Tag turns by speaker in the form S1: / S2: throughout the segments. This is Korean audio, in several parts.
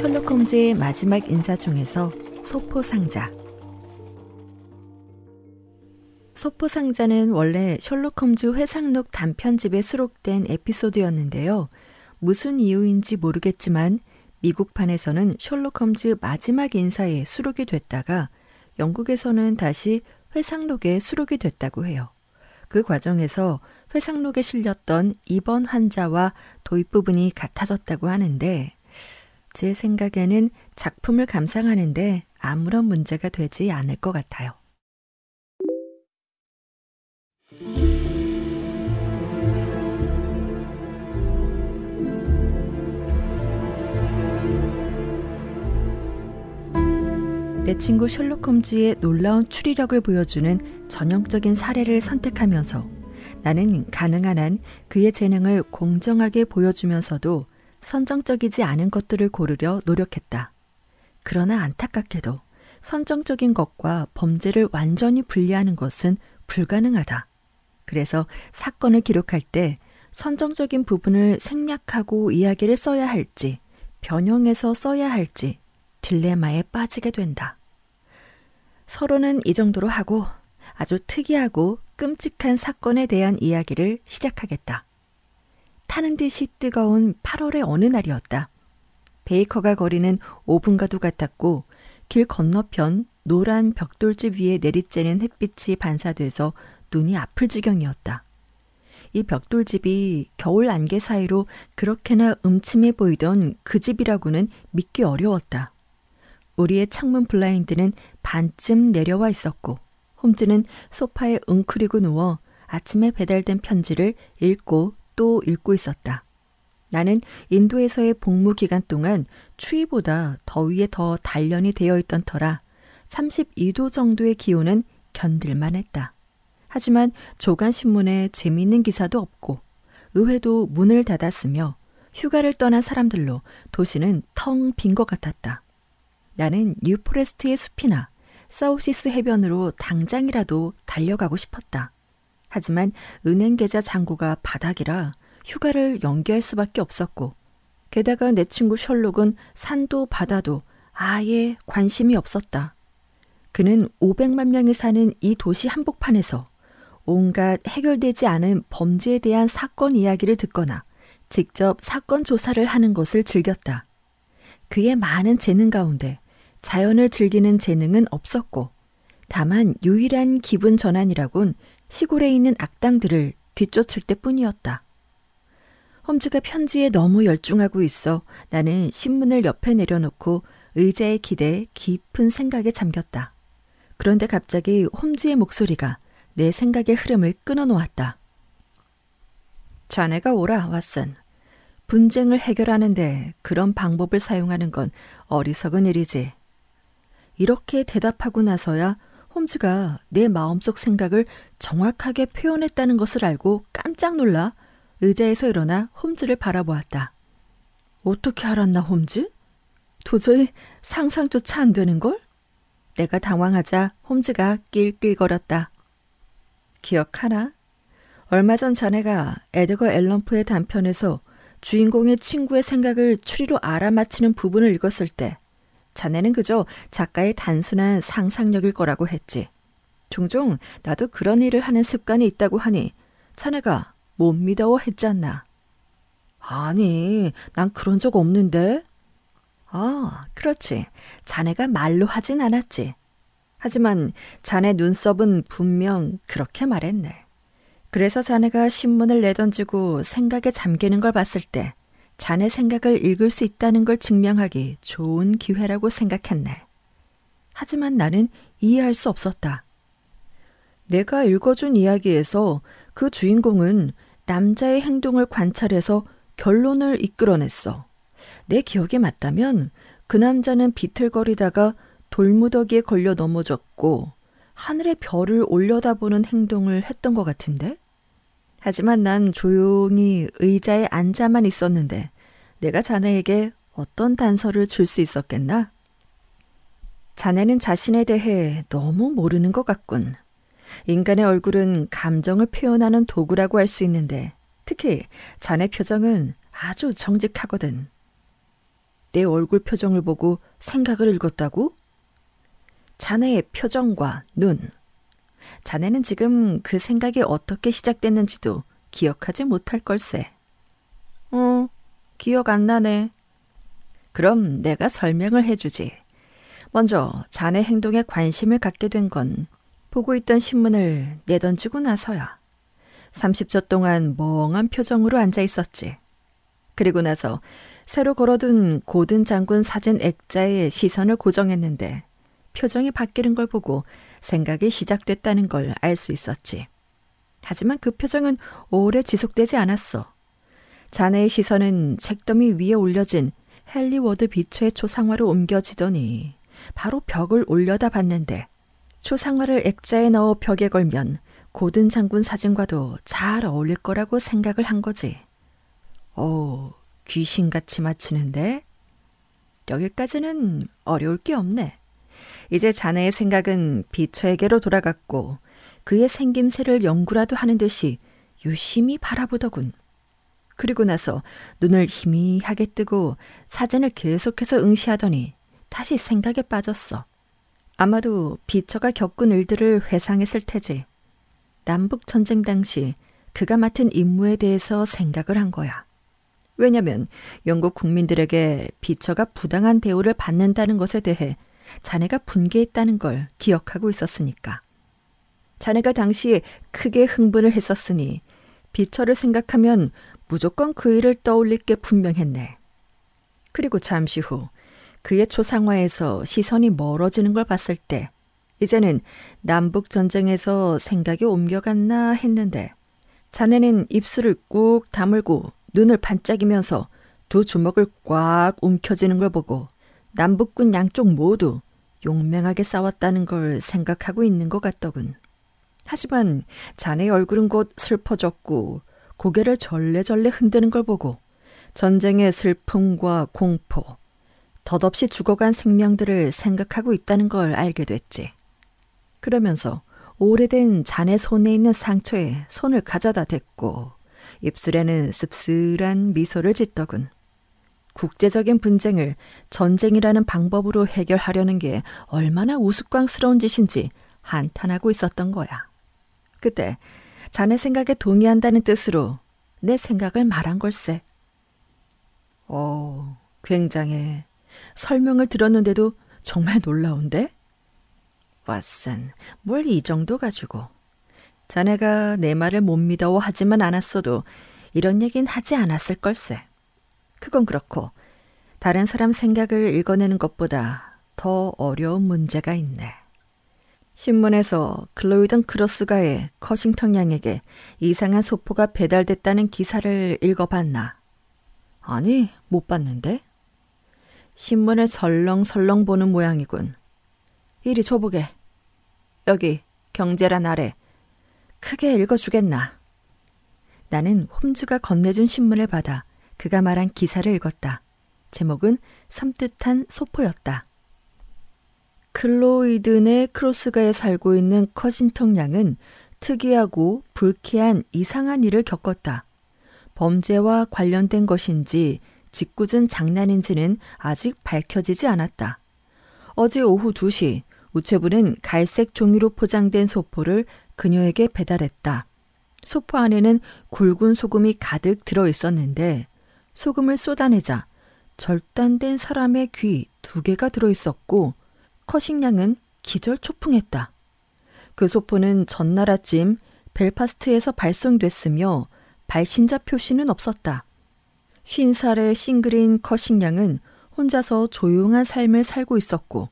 S1: 셜록 홈즈의 마지막 인사중에서 소포 상자. 소포 상자는 원래 셜록 홈즈 회상록 단편집에 수록된 에피소드였는데요. 무슨 이유인지 모르겠지만 미국판에서는 셜록 홈즈 마지막 인사에 수록이 됐다가 영국에서는 다시 회상록에 수록이 됐다고 해요. 그 과정에서 회상록에 실렸던 입원 환자와 도입 부분이 같아졌다고 하는데 제 생각에는 작품을 감상하는데 아무런 문제가 되지 않을 것 같아요. 내 친구 셜록 홈즈의 놀라운 추리력을 보여주는 전형적인 사례를 선택하면서 나는 가능한 한 그의 재능을 공정하게 보여주면서도 선정적이지 않은 것들을 고르려 노력했다. 그러나 안타깝게도 선정적인 것과 범죄를 완전히 분리하는 것은 불가능하다. 그래서 사건을 기록할 때 선정적인 부분을 생략하고 이야기를 써야 할지, 변형해서 써야 할지 딜레마에 빠지게 된다. 서론은 이 정도로 하고 아주 특이하고 끔찍한 사건에 대한 이야기를 시작하겠다. 타는 듯이 뜨거운 8월의 어느 날이었다. 베이커가 거리는 오븐과도 같았고 길 건너편 노란 벽돌집 위에 내리쬐는 햇빛이 반사돼서 눈이 아플 지경이었다. 이 벽돌집이 겨울 안개 사이로 그렇게나 음침해 보이던 그 집이라고는 믿기 어려웠다. 우리의 창문 블라인드는 반쯤 내려와 있었고 홈즈는 소파에 웅크리고 누워 아침에 배달된 편지를 읽고 또 읽고 있었다. 나는 인도에서의 복무 기간 동안 추위보다 더위에 더 단련이 되어 있던 터라 32도 정도의 기온은 견딜만 했다. 하지만 조간신문에 재미있는 기사도 없고 의회도 문을 닫았으며 휴가를 떠난 사람들로 도시는 텅 빈 것 같았다. 나는 뉴포레스트의 숲이나 사우시스 해변으로 당장이라도 달려가고 싶었다. 하지만 은행 계좌 잔고가 바닥이라 휴가를 연기할 수밖에 없었고, 게다가 내 친구 셜록은 산도 바다도 아예 관심이 없었다. 그는 500만 명이 사는 이 도시 한복판에서 온갖 해결되지 않은 범죄에 대한 사건 이야기를 듣거나 직접 사건 조사를 하는 것을 즐겼다. 그의 많은 재능 가운데 자연을 즐기는 재능은 없었고 다만 유일한 기분 전환이라곤 시골에 있는 악당들을 뒤쫓을 때뿐이었다. 험즈가 편지에 너무 열중하고 있어 나는 신문을 옆에 내려놓고 의자에 기대 깊은 생각에 잠겼다. 그런데 갑자기 홈즈의 목소리가 내 생각의 흐름을 끊어놓았다. 자네가 오라, 왓슨. 분쟁을 해결하는데 그런 방법을 사용하는 건 어리석은 일이지. 이렇게 대답하고 나서야 홈즈가 내 마음속 생각을 정확하게 표현했다는 것을 알고 깜짝 놀라 의자에서 일어나 홈즈를 바라보았다. 어떻게 알았나, 홈즈? 도저히 상상조차 안 되는걸? 내가 당황하자 홈즈가 낄낄거렸다. 기억하나? 얼마 전 자네가 에드거 앨런프의 단편에서 주인공의 친구의 생각을 추리로 알아맞히는 부분을 읽었을 때 자네는 그저 작가의 단순한 상상력일 거라고 했지. 종종 나도 그런 일을 하는 습관이 있다고 하니 자네가 못 믿어 했잖나. 아니, 난 그런 적 없는데. 아, 그렇지. 자네가 말로 하진 않았지. 하지만 자네 눈썹은 분명 그렇게 말했네. 그래서 자네가 신문을 내던지고 생각에 잠기는 걸 봤을 때 자네 생각을 읽을 수 있다는 걸 증명하기 좋은 기회라고 생각했네. 하지만 나는 이해할 수 없었다. 내가 읽어준 이야기에서 그 주인공은 남자의 행동을 관찰해서 결론을 이끌어냈어. 내 기억에 맞다면 그 남자는 비틀거리다가 돌무더기에 걸려 넘어졌고 하늘의 별을 올려다보는 행동을 했던 것 같은데? 하지만 난 조용히 의자에 앉아만 있었는데 내가 자네에게 어떤 단서를 줄 수 있었겠나? 자네는 자신에 대해 너무 모르는 것 같군. 인간의 얼굴은 감정을 표현하는 도구라고 할 수 있는데 특히 자네 표정은 아주 정직하거든. 내 얼굴 표정을 보고 생각을 읽었다고? 자네의 표정과 눈, 자네는 지금 그 생각이 어떻게 시작됐는지도 기억하지 못할 걸세. 어, 기억 안 나네. 그럼 내가 설명을 해주지. 먼저 자네 행동에 관심을 갖게 된 건 보고 있던 신문을 내던지고 나서야. 30초 동안 멍한 표정으로 앉아 있었지. 그리고 나서 새로 걸어둔 고든 장군 사진 액자에 시선을 고정했는데 표정이 바뀌는 걸 보고 생각이 시작됐다는 걸 알 수 있었지. 하지만 그 표정은 오래 지속되지 않았어. 자네의 시선은 책더미 위에 올려진 헨리 워드 비처의 초상화로 옮겨지더니 바로 벽을 올려다 봤는데 초상화를 액자에 넣어 벽에 걸면 고든 장군 사진과도 잘 어울릴 거라고 생각을 한 거지. 어, 귀신같이 맞히는데? 여기까지는 어려울 게 없네. 이제 자네의 생각은 비처에게로 돌아갔고 그의 생김새를 연구라도 하는 듯이 유심히 바라보더군. 그리고 나서 눈을 희미하게 뜨고 사진을 계속해서 응시하더니 다시 생각에 빠졌어. 아마도 비처가 겪은 일들을 회상했을 테지. 남북 전쟁 당시 그가 맡은 임무에 대해서 생각을 한 거야. 왜냐면 영국 국민들에게 비처가 부당한 대우를 받는다는 것에 대해 자네가 분개했다는 걸 기억하고 있었으니까. 자네가 당시 크게 흥분을 했었으니 비처를 생각하면 무조건 그 일을 떠올릴 게 분명했네. 그리고 잠시 후 그의 초상화에서 시선이 멀어지는 걸 봤을 때 이제는 남북 전쟁에서 생각이 옮겨갔나 했는데 자네는 입술을 꾹 다물고 눈을 반짝이면서 두 주먹을 꽉 움켜쥐는 걸 보고 남북군 양쪽 모두 용맹하게 싸웠다는 걸 생각하고 있는 것 같더군. 하지만 자네 얼굴은 곧 슬퍼졌고 고개를 절레절레 흔드는 걸 보고 전쟁의 슬픔과 공포, 덧없이 죽어간 생명들을 생각하고 있다는 걸 알게 됐지. 그러면서 오래된 자네 손에 있는 상처에 손을 가져다 댔고 입술에는 씁쓸한 미소를 짓더군. 국제적인 분쟁을 전쟁이라는 방법으로 해결하려는 게 얼마나 우스꽝스러운 짓인지 한탄하고 있었던 거야. 그때 자네 생각에 동의한다는 뜻으로 내 생각을 말한 걸세. 어, 굉장해. 설명을 들었는데도 정말 놀라운데? 왓슨, 뭘 이 정도 가지고. 자네가 내 말을 못믿어 하지만 않았어도 이런 얘긴 하지 않았을 걸세. 그건 그렇고 다른 사람 생각을 읽어내는 것보다 더 어려운 문제가 있네. 신문에서 글로이던 크로스가의 커싱턴 양에게 이상한 소포가 배달됐다는 기사를 읽어봤나? 아니, 못 봤는데. 신문을 설렁설렁 보는 모양이군. 이리 줘보게. 여기, 경제란 아래. 크게 읽어주겠나? 나는 홈즈가 건네준 신문을 받아 그가 말한 기사를 읽었다. 제목은 섬뜩한 소포였다. 클로이든의 크로스가에 살고 있는 커진턱 양은 특이하고 불쾌한 이상한 일을 겪었다. 범죄와 관련된 것인지 짓궂은 장난인지는 아직 밝혀지지 않았다. 어제 오후 2시 우체부는 갈색 종이로 포장된 소포를 그녀에게 배달했다. 소포 안에는 굵은 소금이 가득 들어 있었는데 소금을 쏟아내자 절단된 사람의 귀 두 개가 들어있었고 커싱량은 기절초풍했다. 그 소포는 전날 아침 벨파스트에서 발송됐으며 발신자 표시는 없었다. 쉰 살의 싱글인 커싱량은 혼자서 조용한 삶을 살고 있었고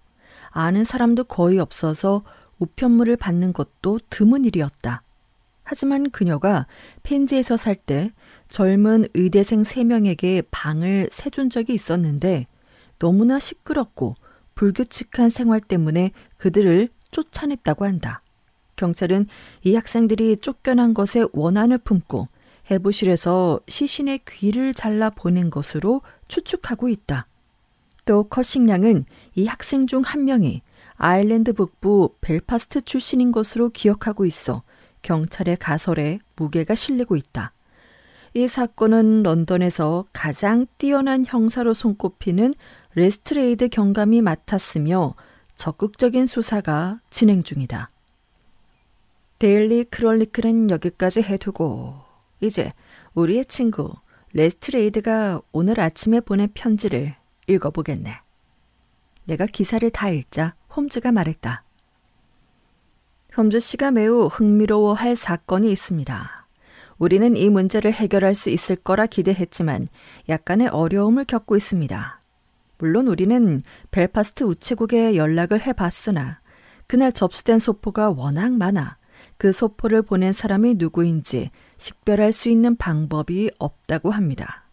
S1: 아는 사람도 거의 없어서 우편물을 받는 것도 드문 일이었다. 하지만 그녀가 펜지에서 살때 젊은 의대생 3명에게 방을 세준 적이 있었는데 너무나 시끄럽고 불규칙한 생활 때문에 그들을 쫓아냈다고 한다. 경찰은 이 학생들이 쫓겨난 것에 원한을 품고 해부실에서 시신의 귀를 잘라 보낸 것으로 추측하고 있다. 또 커싱양은 이 학생 중 한 명이 아일랜드 북부 벨파스트 출신인 것으로 기억하고 있어 경찰의 가설에 무게가 실리고 있다. 이 사건은 런던에서 가장 뛰어난 형사로 손꼽히는 레스트레이드 경감이 맡았으며 적극적인 수사가 진행 중이다. 데일리 크롤리크는 여기까지 해두고 이제 우리의 친구 레스트레이드가 오늘 아침에 보낸 편지를 읽어보겠네. 내가 기사를 다 읽자 홈즈가 말했다. 홈즈 씨가 매우 흥미로워할 사건이 있습니다. 우리는 이 문제를 해결할 수 있을 거라 기대했지만 약간의 어려움을 겪고 있습니다. 물론 우리는 벨파스트 우체국에 연락을 해봤으나 그날 접수된 소포가 워낙 많아 그 소포를 보낸 사람이 누구인지 식별할 수 있는 방법이 없다고 합니다.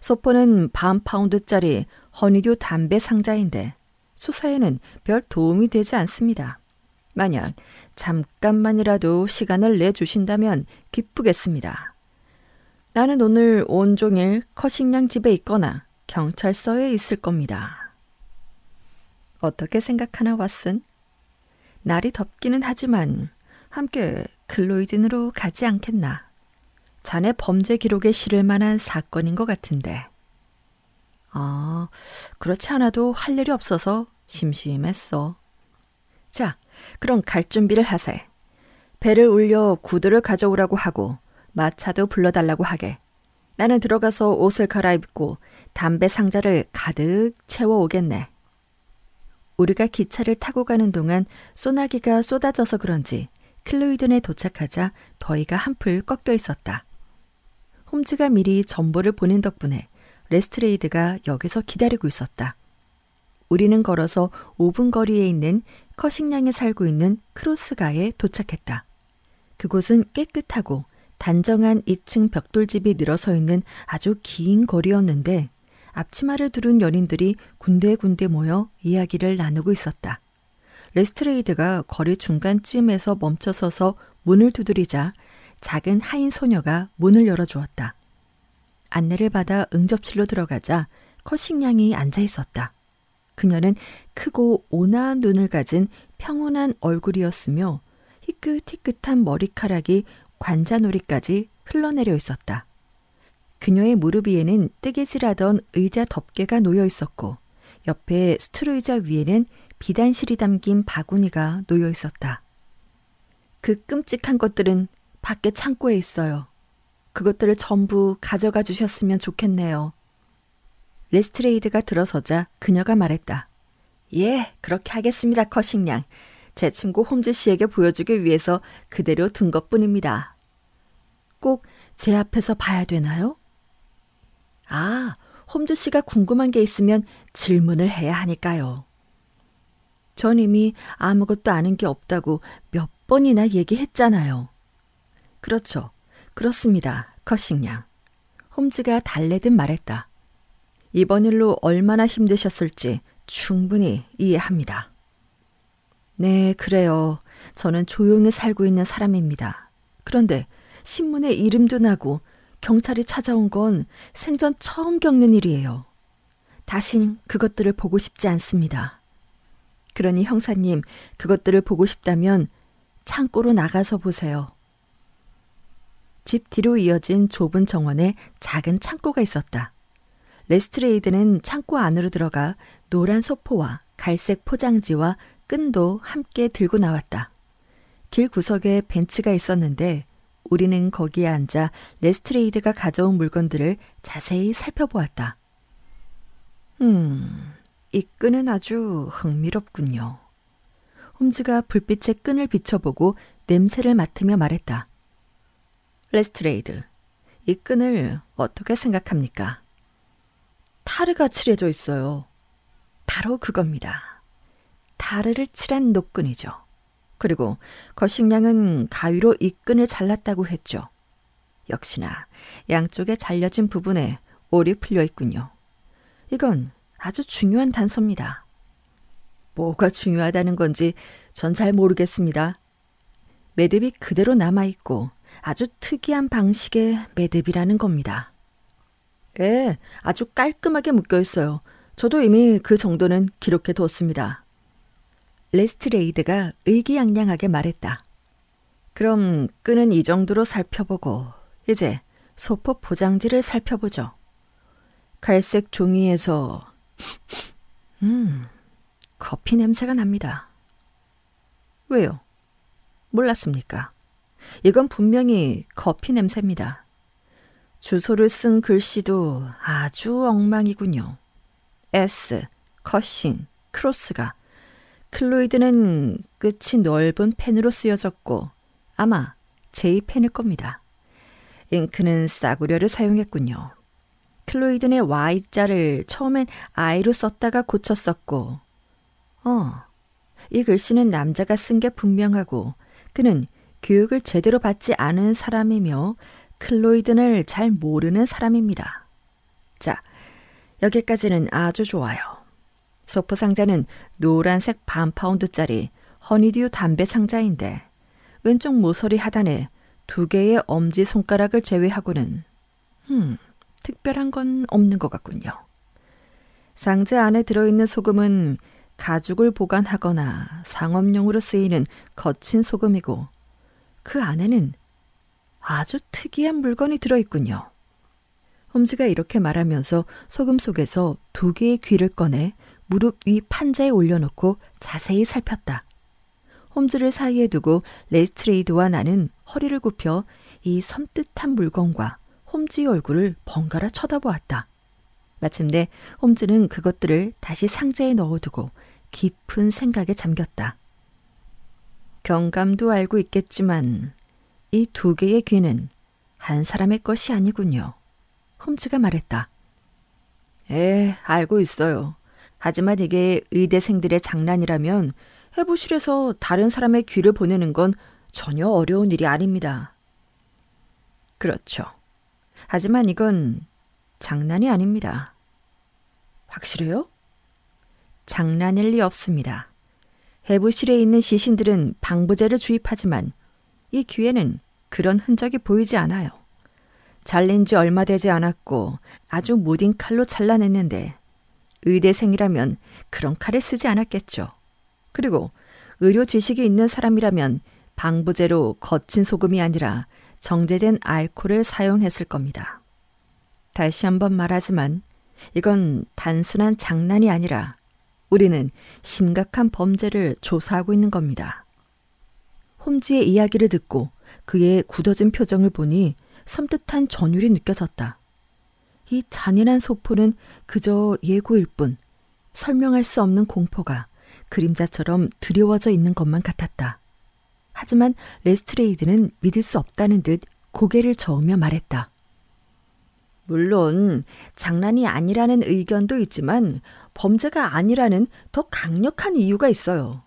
S1: 소포는 반 파운드짜리 허니듀 담배 상자인데 수사에는 별 도움이 되지 않습니다. 만약 잠깐만이라도 시간을 내주신다면 기쁘겠습니다. 나는 오늘 온종일 커식량 집에 있거나 경찰서에 있을 겁니다. 어떻게 생각하나 왓슨? 날이 덥기는 하지만 함께 클로이딘으로 가지 않겠나? 자네 범죄 기록에 실을 만한 사건인 것 같은데. 아, 그렇지 않아도 할 일이 없어서 심심했어. 자, 그럼 갈 준비를 하세. 배를 울려 구두를 가져오라고 하고 마차도 불러달라고 하게. 나는 들어가서 옷을 갈아입고 담배 상자를 가득 채워 오겠네. 우리가 기차를 타고 가는 동안 소나기가 쏟아져서 그런지 클로이든에 도착하자 더위가 한풀 꺾여 있었다. 홈즈가 미리 전보를 보낸 덕분에 레스트레이드가 여기서 기다리고 있었다. 우리는 걸어서 5분 거리에 있는 커싱량에 살고 있는 크로스가에 도착했다. 그곳은 깨끗하고 단정한 2층 벽돌집이 늘어서 있는 아주 긴 거리였는데 앞치마를 두른 연인들이 군데군데 모여 이야기를 나누고 있었다. 레스트레이드가 거리 중간쯤에서 멈춰서서 문을 두드리자 작은 하인 소녀가 문을 열어주었다. 안내를 받아 응접실로 들어가자 커싱양이 앉아 있었다. 그녀는 크고 온화한 눈을 가진 평온한 얼굴이었으며 희끗희끗한 머리카락이 관자놀이까지 흘러내려 있었다. 그녀의 무릎 위에는 뜨개질하던 의자 덮개가 놓여 있었고 옆에 스트로 의자 위에는 비단실이 담긴 바구니가 놓여 있었다. 그 끔찍한 것들은 밖에 창고에 있어요. 그것들을 전부 가져가 주셨으면 좋겠네요. 레스트레이드가 들어서자 그녀가 말했다. 예, 그렇게 하겠습니다, 커싱 냥제 친구 홈즈 씨에게 보여주기 위해서 그대로 둔 것뿐입니다. 꼭 제 앞에서 봐야 되나요? 아, 홈즈 씨가 궁금한 게 있으면 질문을 해야 하니까요. 전 이미 아무것도 아는 게 없다고 몇 번이나 얘기했잖아요. 그렇죠. 그렇습니다. 커싱 냥 홈즈가 달래듯 말했다. 이번 일로 얼마나 힘드셨을지 충분히 이해합니다. 네, 그래요. 저는 조용히 살고 있는 사람입니다. 그런데 신문에 이름도 나고 경찰이 찾아온 건 생전 처음 겪는 일이에요. 다신 그것들을 보고 싶지 않습니다. 그러니 형사님, 그것들을 보고 싶다면 창고로 나가서 보세요. 집 뒤로 이어진 좁은 정원에 작은 창고가 있었다. 레스트레이드는 창고 안으로 들어가 노란 소포와 갈색 포장지와 끈도 함께 들고 나왔다. 길 구석에 벤츠가 있었는데 우리는 거기에 앉아 레스트레이드가 가져온 물건들을 자세히 살펴보았다. 음, 이 끈은 아주 흥미롭군요. 홈즈가 불빛의 끈을 비춰보고 냄새를 맡으며 말했다. 레스트레이드, 이 끈을 어떻게 생각합니까? 타르가 칠해져 있어요. 바로 그겁니다. 타르를 칠한 노끈이죠. 그리고 거식량은 가위로 이 끈을 잘랐다고 했죠. 역시나 양쪽에 잘려진 부분에 올이 풀려 있군요. 이건 아주 중요한 단서입니다. 뭐가 중요하다는 건지 전 잘 모르겠습니다. 매듭이 그대로 남아있고 아주 특이한 방식의 매듭이라는 겁니다. 예, 아주 깔끔하게 묶여 있어요. 저도 이미 그 정도는 기록해 뒀습니다. 레스트레이드가 의기양양하게 말했다. 그럼 끈은 이 정도로 살펴보고 이제 소포 포장지를 살펴보죠. 갈색 종이에서 음 커피 냄새가 납니다. 왜요? 몰랐습니까? 이건 분명히 커피 냄새입니다. 주소를 쓴 글씨도 아주 엉망이군요. S, 컷신, 크로스가 클로이드는 끝이 넓은 펜으로 쓰여졌고 아마 J펜일 겁니다. 잉크는 싸구려를 사용했군요. 클로이드의 Y자를 처음엔 I로 썼다가 고쳤었고 어, 이 글씨는 남자가 쓴 게 분명하고 그는 교육을 제대로 받지 않은 사람이며 클로이든을 잘 모르는 사람입니다. 자, 여기까지는 아주 좋아요. 소포 상자는 노란색 반 파운드짜리 허니듀 담배 상자인데 왼쪽 모서리 하단에 두 개의 엄지 손가락을 제외하고는 흠, 특별한 건 없는 것 같군요. 상자 안에 들어있는 소금은 가죽을 보관하거나 상업용으로 쓰이는 거친 소금이고 그 안에는 아주 특이한 물건이 들어있군요. 홈즈가 이렇게 말하면서 소금 속에서 두 개의 귀를 꺼내 무릎 위 판자에 올려놓고 자세히 살폈다. 홈즈를 사이에 두고 레스트레이드와 나는 허리를 굽혀 이 섬뜩한 물건과 홈즈의 얼굴을 번갈아 쳐다보았다. 마침내 홈즈는 그것들을 다시 상자에 넣어두고 깊은 생각에 잠겼다. 경감도 알고 있겠지만 이두 개의 귀는 한 사람의 것이 아니군요. 홈즈가 말했다. 에, 알고 있어요. 하지만 이게 의대생들의 장난이라면 해부실에서 다른 사람의 귀를 보내는 건 전혀 어려운 일이 아닙니다. 그렇죠. 하지만 이건 장난이 아닙니다. 확실해요? 장난일 리 없습니다. 해부실에 있는 시신들은 방부제를 주입하지만 이 귀에는 그런 흔적이 보이지 않아요. 잘린 지 얼마 되지 않았고 아주 무딘 칼로 잘라냈는데 의대생이라면 그런 칼을 쓰지 않았겠죠. 그리고 의료 지식이 있는 사람이라면 방부제로 거친 소금이 아니라 정제된 알코올을 사용했을 겁니다. 다시 한번 말하지만 이건 단순한 장난이 아니라 우리는 심각한 범죄를 조사하고 있는 겁니다. 홈즈의 이야기를 듣고 그의 굳어진 표정을 보니 섬뜩한 전율이 느껴졌다. 이 잔인한 소포는 그저 예고일 뿐 설명할 수 없는 공포가 그림자처럼 드리워져 있는 것만 같았다. 하지만 레스트레이드는 믿을 수 없다는 듯 고개를 저으며 말했다. 물론 장난이 아니라는 의견도 있지만 범죄가 아니라는 더 강력한 이유가 있어요.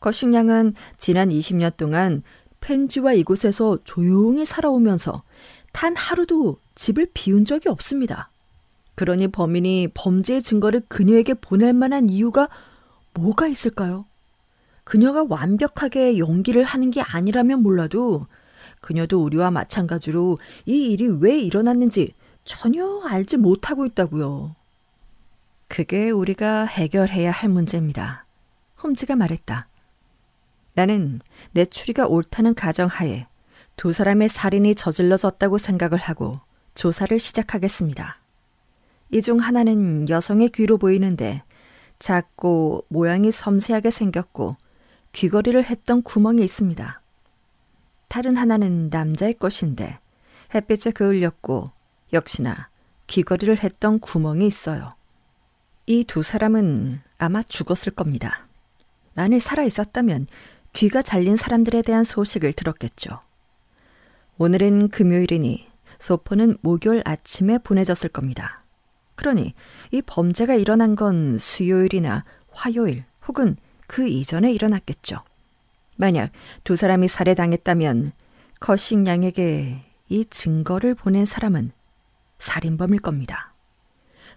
S1: 거식양은 지난 20년 동안 펜지와 이곳에서 조용히 살아오면서 단 하루도 집을 비운 적이 없습니다. 그러니 범인이 범죄의 증거를 그녀에게 보낼 만한 이유가 뭐가 있을까요? 그녀가 완벽하게 연기를 하는 게 아니라면 몰라도 그녀도 우리와 마찬가지로 이 일이 왜 일어났는지 전혀 알지 못하고 있다고요. 그게 우리가 해결해야 할 문제입니다. 홈즈가 말했다. 나는 내 추리가 옳다는 가정하에 두 사람의 살인이 저질러졌다고 생각을 하고 조사를 시작하겠습니다. 이 중 하나는 여성의 귀로 보이는데 작고 모양이 섬세하게 생겼고 귀걸이를 했던 구멍이 있습니다. 다른 하나는 남자의 것인데 햇빛에 그을렸고 역시나 귀걸이를 했던 구멍이 있어요. 이 두 사람은 아마 죽었을 겁니다. 만일 살아 있었다면 귀가 잘린 사람들에 대한 소식을 들었겠죠. 오늘은 금요일이니 소포는 목요일 아침에 보내졌을 겁니다. 그러니 이 범죄가 일어난 건 수요일이나 화요일 혹은 그 이전에 일어났겠죠. 만약 두 사람이 살해당했다면 거식 양에게 이 증거를 보낸 사람은 살인범일 겁니다.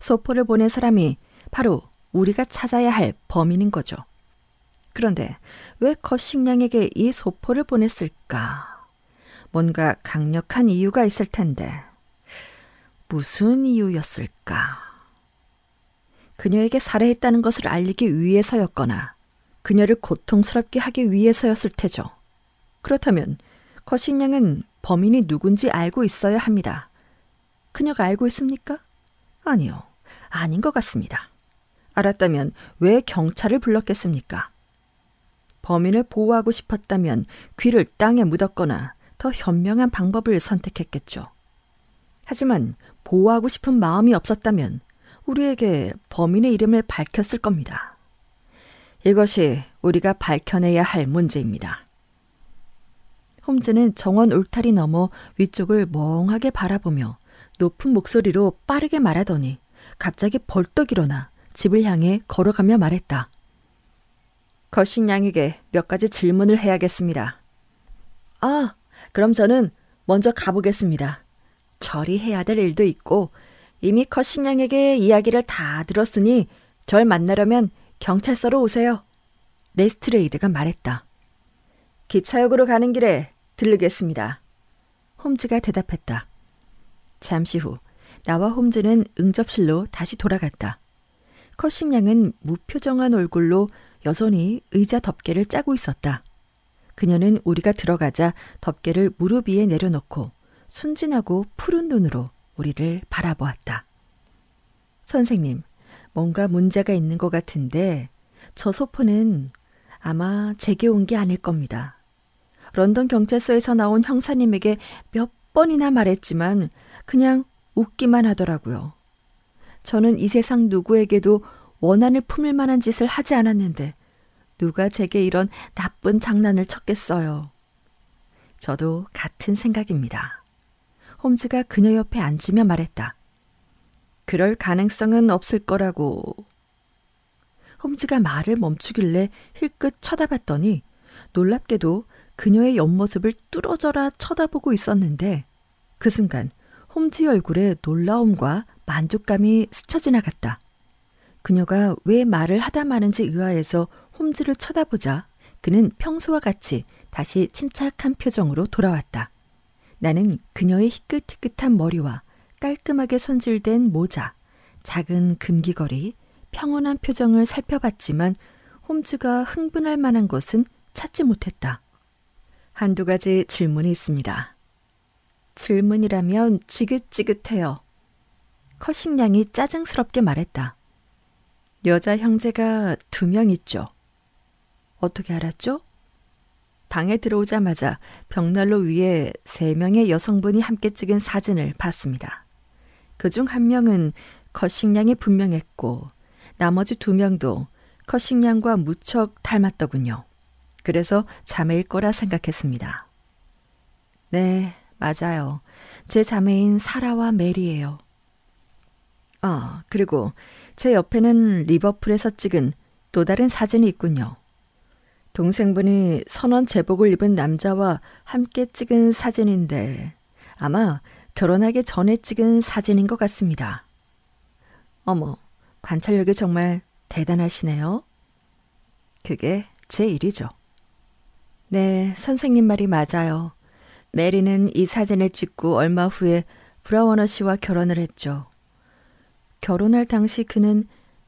S1: 소포를 보낸 사람이 바로 우리가 찾아야 할 범인인 거죠. 그런데 왜거식냥에게이 소포를 보냈을까? 뭔가 강력한 이유가 있을 텐데 무슨 이유였을까? 그녀에게 살해했다는 것을 알리기 위해서였거나 그녀를 고통스럽게 하기 위해서였을 테죠. 그렇다면 거식냥은 범인이 누군지 알고 있어야 합니다. 그녀가 알고 있습니까? 아니요. 아닌 것 같습니다. 알았다면 왜 경찰을 불렀겠습니까? 범인을 보호하고 싶었다면 귀를 땅에 묻었거나 더 현명한 방법을 선택했겠죠. 하지만 보호하고 싶은 마음이 없었다면 우리에게 범인의 이름을 밝혔을 겁니다. 이것이 우리가 밝혀내야 할 문제입니다. 홈즈는 정원 울타리 너머 위쪽을 멍하게 바라보며 높은 목소리로 빠르게 말하더니 갑자기 벌떡 일어나 집을 향해 걸어가며 말했다. 거신 양에게 몇 가지 질문을 해야겠습니다. 아, 그럼 저는 먼저 가보겠습니다. 처리해야 될 일도 있고 이미 커신 양에게 이야기를 다 들었으니 절 만나려면 경찰서로 오세요. 레스트레이드가 말했다. 기차역으로 가는 길에 들르겠습니다. 홈즈가 대답했다. 잠시 후 나와 홈즈는 응접실로 다시 돌아갔다. 커싱 양은 무표정한 얼굴로 여전히 의자 덮개를 짜고 있었다. 그녀는 우리가 들어가자 덮개를 무릎 위에 내려놓고 순진하고 푸른 눈으로 우리를 바라보았다. 선생님, 뭔가 문제가 있는 것 같은데 저 소포는 아마 제게 온 게 아닐 겁니다. 런던 경찰서에서 나온 형사님에게 몇 번이나 말했지만 그냥 웃기만 하더라고요. 저는 이 세상 누구에게도 원한을 품을 만한 짓을 하지 않았는데 누가 제게 이런 나쁜 장난을 쳤겠어요. 저도 같은 생각입니다. 홈즈가 그녀 옆에 앉으며 말했다. 그럴 가능성은 없을 거라고. 홈즈가 말을 멈추길래 힐끗 쳐다봤더니 놀랍게도 그녀의 옆모습을 뚫어져라 쳐다보고 있었는데 그 순간 홈즈의 얼굴에 놀라움과 만족감이 스쳐 지나갔다. 그녀가 왜 말을 하다 마는지 의아해서 홈즈를 쳐다보자 그는 평소와 같이 다시 침착한 표정으로 돌아왔다. 나는 그녀의 희끗희끗한 머리와 깔끔하게 손질된 모자, 작은 금기거리, 평온한 표정을 살펴봤지만 홈즈가 흥분할 만한 것은 찾지 못했다. 한두 가지 질문이 있습니다. 질문이라면 지긋지긋해요. 커싱양이 짜증스럽게 말했다. 여자 형제가 두 명 있죠. 어떻게 알았죠? 방에 들어오자마자 벽난로 위에 세 명의 여성분이 함께 찍은 사진을 봤습니다. 그 중 한 명은 컷식량이 분명했고 나머지 두 명도 컷식량과 무척 닮았더군요. 그래서 자매일 거라 생각했습니다. 네, 맞아요. 제 자매인 사라와 메리예요. 아, 그리고 제 옆에는 리버풀에서 찍은 또 다른 사진이 있군요. 동생분이 선원 제복을 입은 남자와 함께 찍은 사진인데 아마 결혼하기 전에 찍은 사진인 것 같습니다. 어머, 관찰력이 정말 대단하시네요. 그게 제 일이죠. 네, 선생님 말이 맞아요. 메리는 이 사진을 찍고 얼마 후에 브라워너 씨와 결혼을 했죠. 결혼할 당시 그는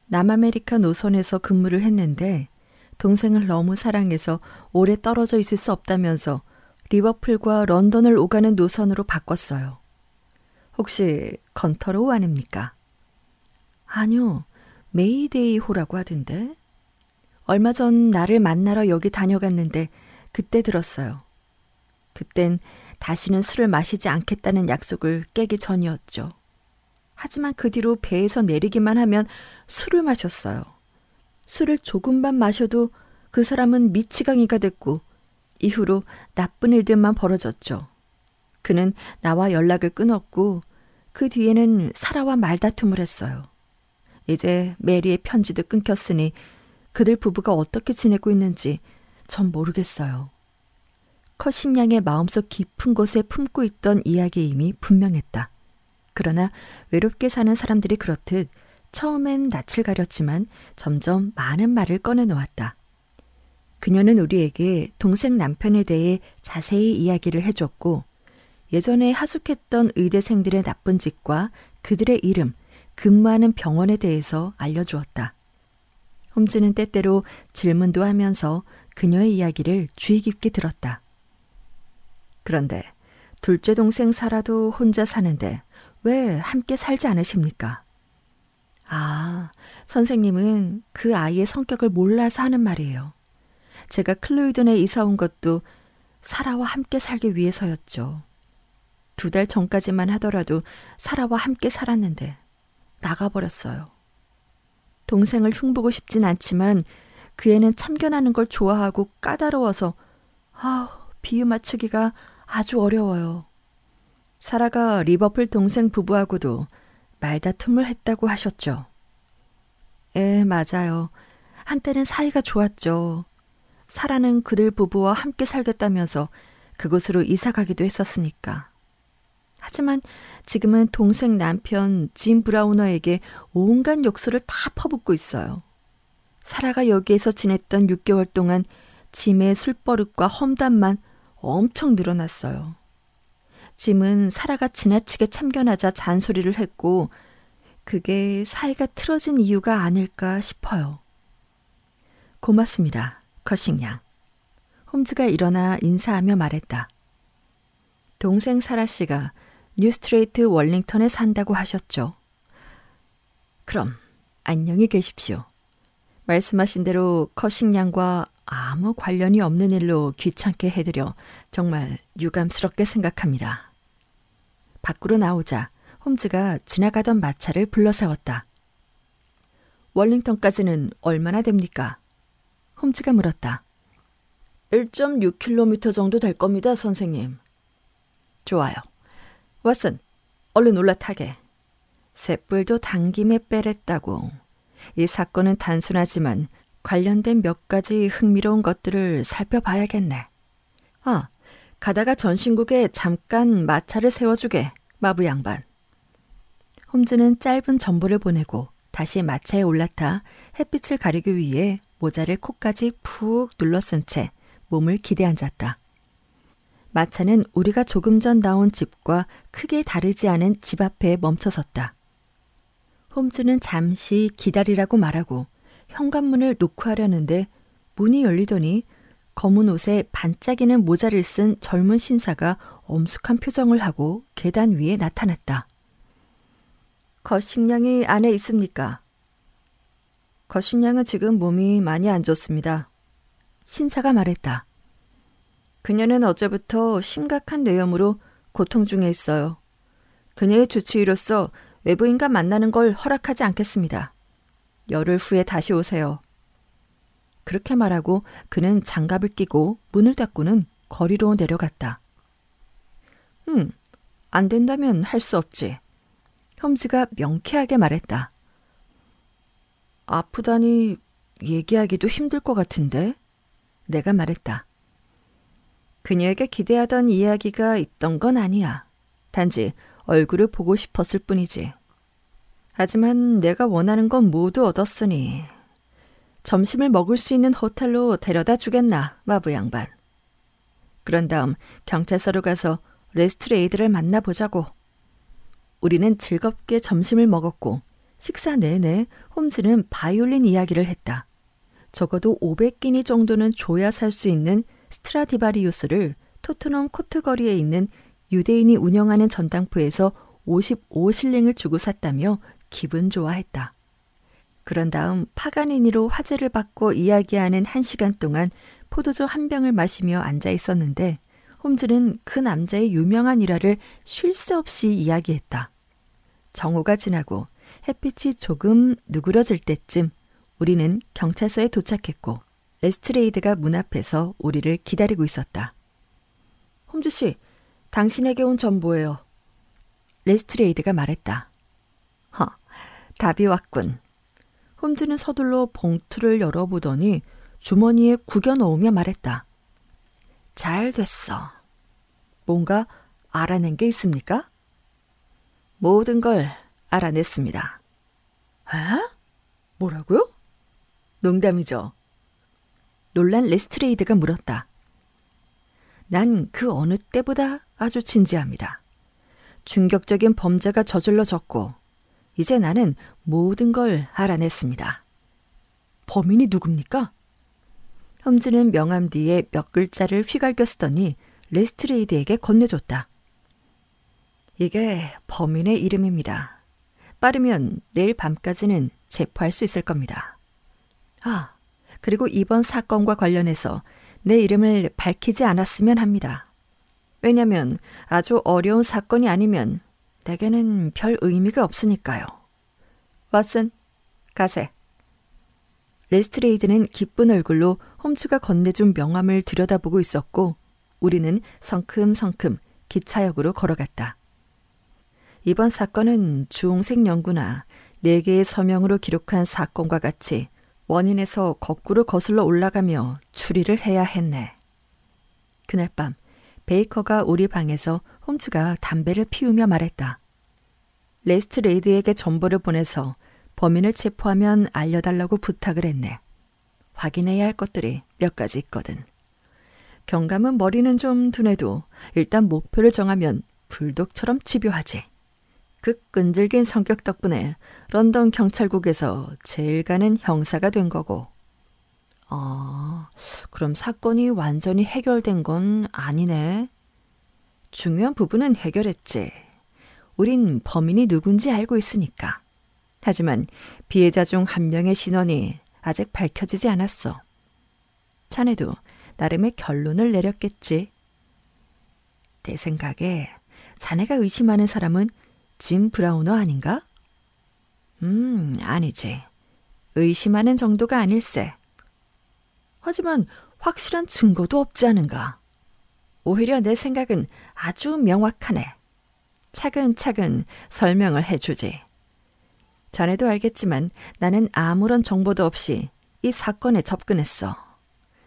S1: 남아메리카 노선에서 근무를 했는데 동생을 너무 사랑해서 오래 떨어져 있을 수 없다면서 리버풀과 런던을 오가는 노선으로 바꿨어요. 혹시 건터로우 아닙니까? 아니요. 메이데이 호라고 하던데. 얼마 전 나를 만나러 여기 다녀갔는데 그때 들었어요. 그땐 다시는 술을 마시지 않겠다는 약속을 깨기 전이었죠. 하지만 그 뒤로 배에서 내리기만 하면 술을 마셨어요. 술을 조금만 마셔도 그 사람은 미치광이가 됐고 이후로 나쁜 일들만 벌어졌죠. 그는 나와 연락을 끊었고 그 뒤에는 사라와 말다툼을 했어요. 이제 메리의 편지도 끊겼으니 그들 부부가 어떻게 지내고 있는지 전 모르겠어요. 커신 양의 마음속 깊은 곳에 품고 있던 이야기임이 분명했다. 그러나 외롭게 사는 사람들이 그렇듯 처음엔 낯을 가렸지만 점점 많은 말을 꺼내놓았다. 그녀는 우리에게 동생 남편에 대해 자세히 이야기를 해줬고 예전에 하숙했던 의대생들의 나쁜 짓과 그들의 이름, 근무하는 병원에 대해서 알려주었다. 홈즈는 때때로 질문도 하면서 그녀의 이야기를 주의 깊게 들었다. 그런데 둘째 동생 살아도 혼자 사는데 왜 함께 살지 않으십니까? 아, 선생님은 그 아이의 성격을 몰라서 하는 말이에요. 제가 클로이든에 이사 온 것도 사라와 함께 살기 위해서였죠. 두 달 전까지만 하더라도 사라와 함께 살았는데 나가버렸어요. 동생을 흉보고 싶진 않지만 그 애는 참견하는 걸 좋아하고 까다로워서 아우 비유 맞추기가 아주 어려워요. 사라가 리버풀 동생 부부하고도 말다툼을 했다고 하셨죠. 에, 예, 맞아요. 한때는 사이가 좋았죠. 사라는 그들 부부와 함께 살겠다면서 그곳으로 이사 가기도 했었으니까. 하지만 지금은 동생 남편 짐 브라우너에게 온갖 욕설을 다 퍼붓고 있어요. 사라가 여기에서 지냈던 6개월 동안 짐의 술버릇과 험담만 엄청 늘어났어요. 짐은 사라가 지나치게 참견하자 잔소리를 했고 그게 사이가 틀어진 이유가 아닐까 싶어요. 고맙습니다. 커싱 양. 홈즈가 일어나 인사하며 말했다. 동생 사라 씨가 뉴스트레이트 월링턴에 산다고 하셨죠. 그럼 안녕히 계십시오. 말씀하신 대로 커싱 양과 아무 관련이 없는 일로 귀찮게 해드려 정말 유감스럽게 생각합니다. 밖으로 나오자 홈즈가 지나가던 마차를 불러세웠다. 월링턴까지는 얼마나 됩니까? 홈즈가 물었다. 1.6km 정도 될 겁니다, 선생님. 좋아요. 왓슨, 얼른 올라타게. 쇳불도 당김에 빼랬다고. 이 사건은 단순하지만 관련된 몇 가지 흥미로운 것들을 살펴봐야겠네. 아, 가다가 전신국에 잠깐 마차를 세워주게. 마부 양반. 홈즈는 짧은 전보를 보내고 다시 마차에 올라타 햇빛을 가리기 위해 모자를 코까지 푹 눌러쓴 채 몸을 기대 앉았다. 마차는 우리가 조금 전 나온 집과 크게 다르지 않은 집 앞에 멈춰섰다. 홈즈는 잠시 기다리라고 말하고 현관문을 놓고 하려는데 문이 열리더니 검은 옷에 반짝이는 모자를 쓴 젊은 신사가 엄숙한 표정을 하고 계단 위에 나타났다. 거식량이 안에 있습니까? 거식량은 지금 몸이 많이 안 좋습니다. 신사가 말했다. 그녀는 어제부터 심각한 뇌염으로 고통 중에 있어요. 그녀의 주치의로서 외부인과 만나는 걸 허락하지 않겠습니다. 열흘 후에 다시 오세요. 그렇게 말하고 그는 장갑을 끼고 문을 닫고는 거리로 내려갔다. 음, 안 된다면 할 수 없지. 험지가 명쾌하게 말했다. 아프다니 얘기하기도 힘들 것 같은데? 내가 말했다. 그녀에게 기대하던 이야기가 있던 건 아니야. 단지 얼굴을 보고 싶었을 뿐이지. 하지만 내가 원하는 건 모두 얻었으니 점심을 먹을 수 있는 호텔로 데려다 주겠나, 마부 양반. 그런 다음 경찰서로 가서 레스트레이드를 만나보자고. 우리는 즐겁게 점심을 먹었고 식사 내내 홈즈는 바이올린 이야기를 했다. 적어도 500기니 정도는 줘야 살 수 있는 스트라디바리우스를 토트넘 코트거리에 있는 유대인이 운영하는 전당포에서 55실링을 주고 샀다며 기분 좋아했다. 그런 다음 파가니니로 화제를 받고 이야기하는 한 시간 동안 포도주 한 병을 마시며 앉아 있었는데 홈즈는 그 남자의 유명한 일화를 쉴 새 없이 이야기했다. 정오가 지나고 햇빛이 조금 누그러질 때쯤 우리는 경찰서에 도착했고 레스트레이드가 문 앞에서 우리를 기다리고 있었다. 홈즈 씨, 당신에게 온 전보예요. 레스트레이드가 말했다. 허, 답이 왔군. 홈즈는 서둘러 봉투를 열어보더니 주머니에 구겨 넣으며 말했다. 잘 됐어. 뭔가 알아낸 게 있습니까? 모든 걸 알아냈습니다. 에? 뭐라고요? 농담이죠. 놀란 레스트레이드가 물었다. 난 그 어느 때보다 아주 진지합니다. 충격적인 범죄가 저질러졌고, 이제 나는 모든 걸 알아냈습니다. 범인이 누굽니까? 험지는 명함 뒤에 몇 글자를 휘갈겨 쓰더니 레스트레이드에게 건네줬다. 이게 범인의 이름입니다. 빠르면 내일 밤까지는 체포할 수 있을 겁니다. 아, 그리고 이번 사건과 관련해서 내 이름을 밝히지 않았으면 합니다. 왜냐면 아주 어려운 사건이 아니면 내게는 별 의미가 없으니까요. 왓슨, 가세. 레스트레이드는 기쁜 얼굴로 홈즈가 건네준 명함을 들여다보고 있었고 우리는 성큼성큼 기차역으로 걸어갔다. 이번 사건은 주홍색 연구나 4개의 서명으로 기록한 사건과 같이 원인에서 거꾸로 거슬러 올라가며 추리를 해야 했네. 그날 밤 베이커가 우리 방에서 홈즈가 담배를 피우며 말했다. 레스트 레이드에게 정보를 보내서 범인을 체포하면 알려달라고 부탁을 했네. 확인해야 할 것들이 몇 가지 있거든. 경감은 머리는 좀 둔해도 일단 목표를 정하면 불독처럼 집요하지. 그 끈질긴 성격 덕분에 런던 경찰국에서 제일 가는 형사가 된 거고. 어, 그럼 사건이 완전히 해결된 건 아니네. 중요한 부분은 해결했지. 우린 범인이 누군지 알고 있으니까. 하지만 피해자 중 한 명의 신원이 아직 밝혀지지 않았어. 자네도 나름의 결론을 내렸겠지. 내 생각에 자네가 의심하는 사람은 짐 브라우너 아닌가? 음, 아니지. 의심하는 정도가 아닐세. 하지만 확실한 증거도 없지 않은가. 오히려 내 생각은 아주 명확하네. 차근차근 설명을 해주지. 전에도 알겠지만 나는 아무런 정보도 없이 이 사건에 접근했어.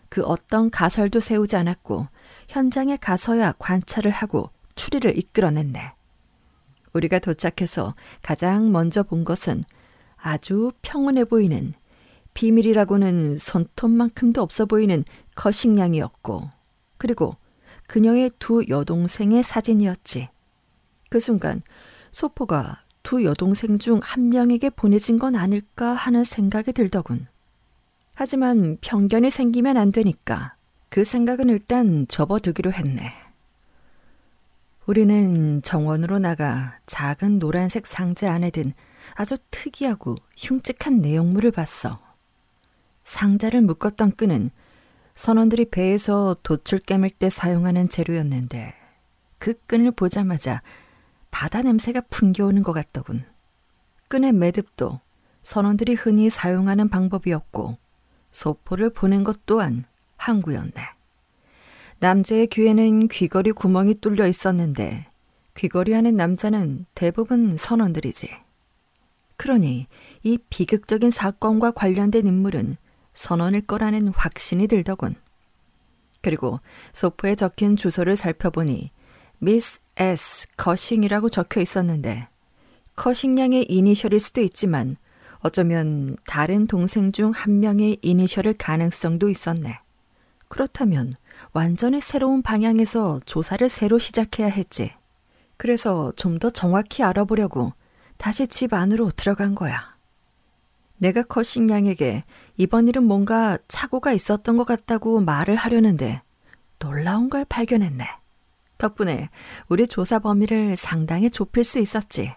S1: 그 어떤 가설도 세우지 않았고 현장에 가서야 관찰을 하고 추리를 이끌어냈네. 우리가 도착해서 가장 먼저 본 것은 아주 평온해 보이는 비밀이라고는 손톱만큼도 없어 보이는 거식량이었고 그리고 그녀의 두 여동생의 사진이었지. 그 순간 소포가 두 여동생 중 한 명에게 보내진 건 아닐까 하는 생각이 들더군. 하지만 편견이 생기면 안 되니까 그 생각은 일단 접어두기로 했네. 우리는 정원으로 나가 작은 노란색 상자 안에 든 아주 특이하고 흉측한 내용물을 봤어. 상자를 묶었던 끈은 선원들이 배에서 도출 깨물 때 사용하는 재료였는데 그 끈을 보자마자 바다 냄새가 풍겨오는 것 같더군. 끈의 매듭도 선원들이 흔히 사용하는 방법이었고 소포를 보낸 것 또한 항구였네. 남자의 귀에는 귀걸이 구멍이 뚫려 있었는데 귀걸이 하는 남자는 대부분 선원들이지. 그러니 이 비극적인 사건과 관련된 인물은 선원일 거라는 확신이 들더군. 그리고 소포에 적힌 주소를 살펴보니 미스 S 거싱이라고 적혀 있었는데 거싱 양의 이니셜일 수도 있지만 어쩌면 다른 동생 중 한 명의 이니셜일 가능성도 있었네. 그렇다면 완전히 새로운 방향에서 조사를 새로 시작해야 했지. 그래서 좀 더 정확히 알아보려고 다시 집 안으로 들어간 거야. 내가 커싱 양에게 이번 일은 뭔가 착오가 있었던 것 같다고 말을 하려는데 놀라운 걸 발견했네. 덕분에 우리 조사 범위를 상당히 좁힐 수 있었지.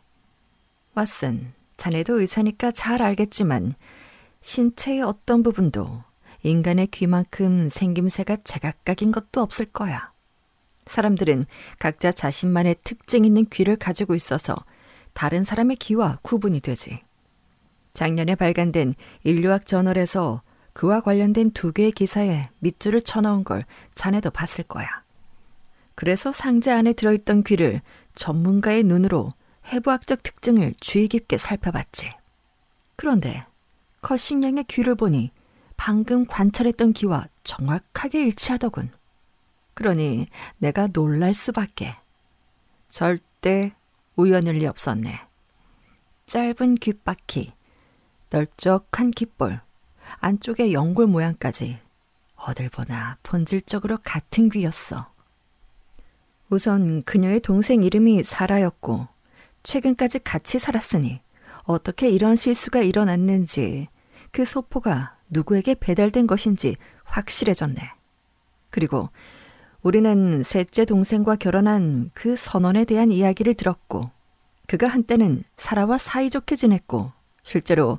S1: 왓슨, 자네도 의사니까 잘 알겠지만 신체의 어떤 부분도 인간의 귀만큼 생김새가 제각각인 것도 없을 거야. 사람들은 각자 자신만의 특징 있는 귀를 가지고 있어서 다른 사람의 귀와 구분이 되지. 작년에 발간된 인류학 저널에서 그와 관련된 두 개의 기사에 밑줄을 쳐넣은 걸 자네도 봤을 거야. 그래서 상자 안에 들어있던 귀를 전문가의 눈으로 해부학적 특징을 주의 깊게 살펴봤지. 그런데 커싱양의 귀를 보니 방금 관찰했던 귀와 정확하게 일치하더군. 그러니 내가 놀랄 수밖에. 절대 우연일 리 없었네. 짧은 귓바퀴, 넓적한 귓볼, 안쪽의 연골 모양까지 어딜 보나 본질적으로 같은 귀였어. 우선 그녀의 동생 이름이 사라였고 최근까지 같이 살았으니 어떻게 이런 실수가 일어났는지 그 소포가 누구에게 배달된 것인지 확실해졌네. 그리고 우리는 셋째 동생과 결혼한 그 선언에 대한 이야기를 들었고 그가 한때는 사라와 사이좋게 지냈고 실제로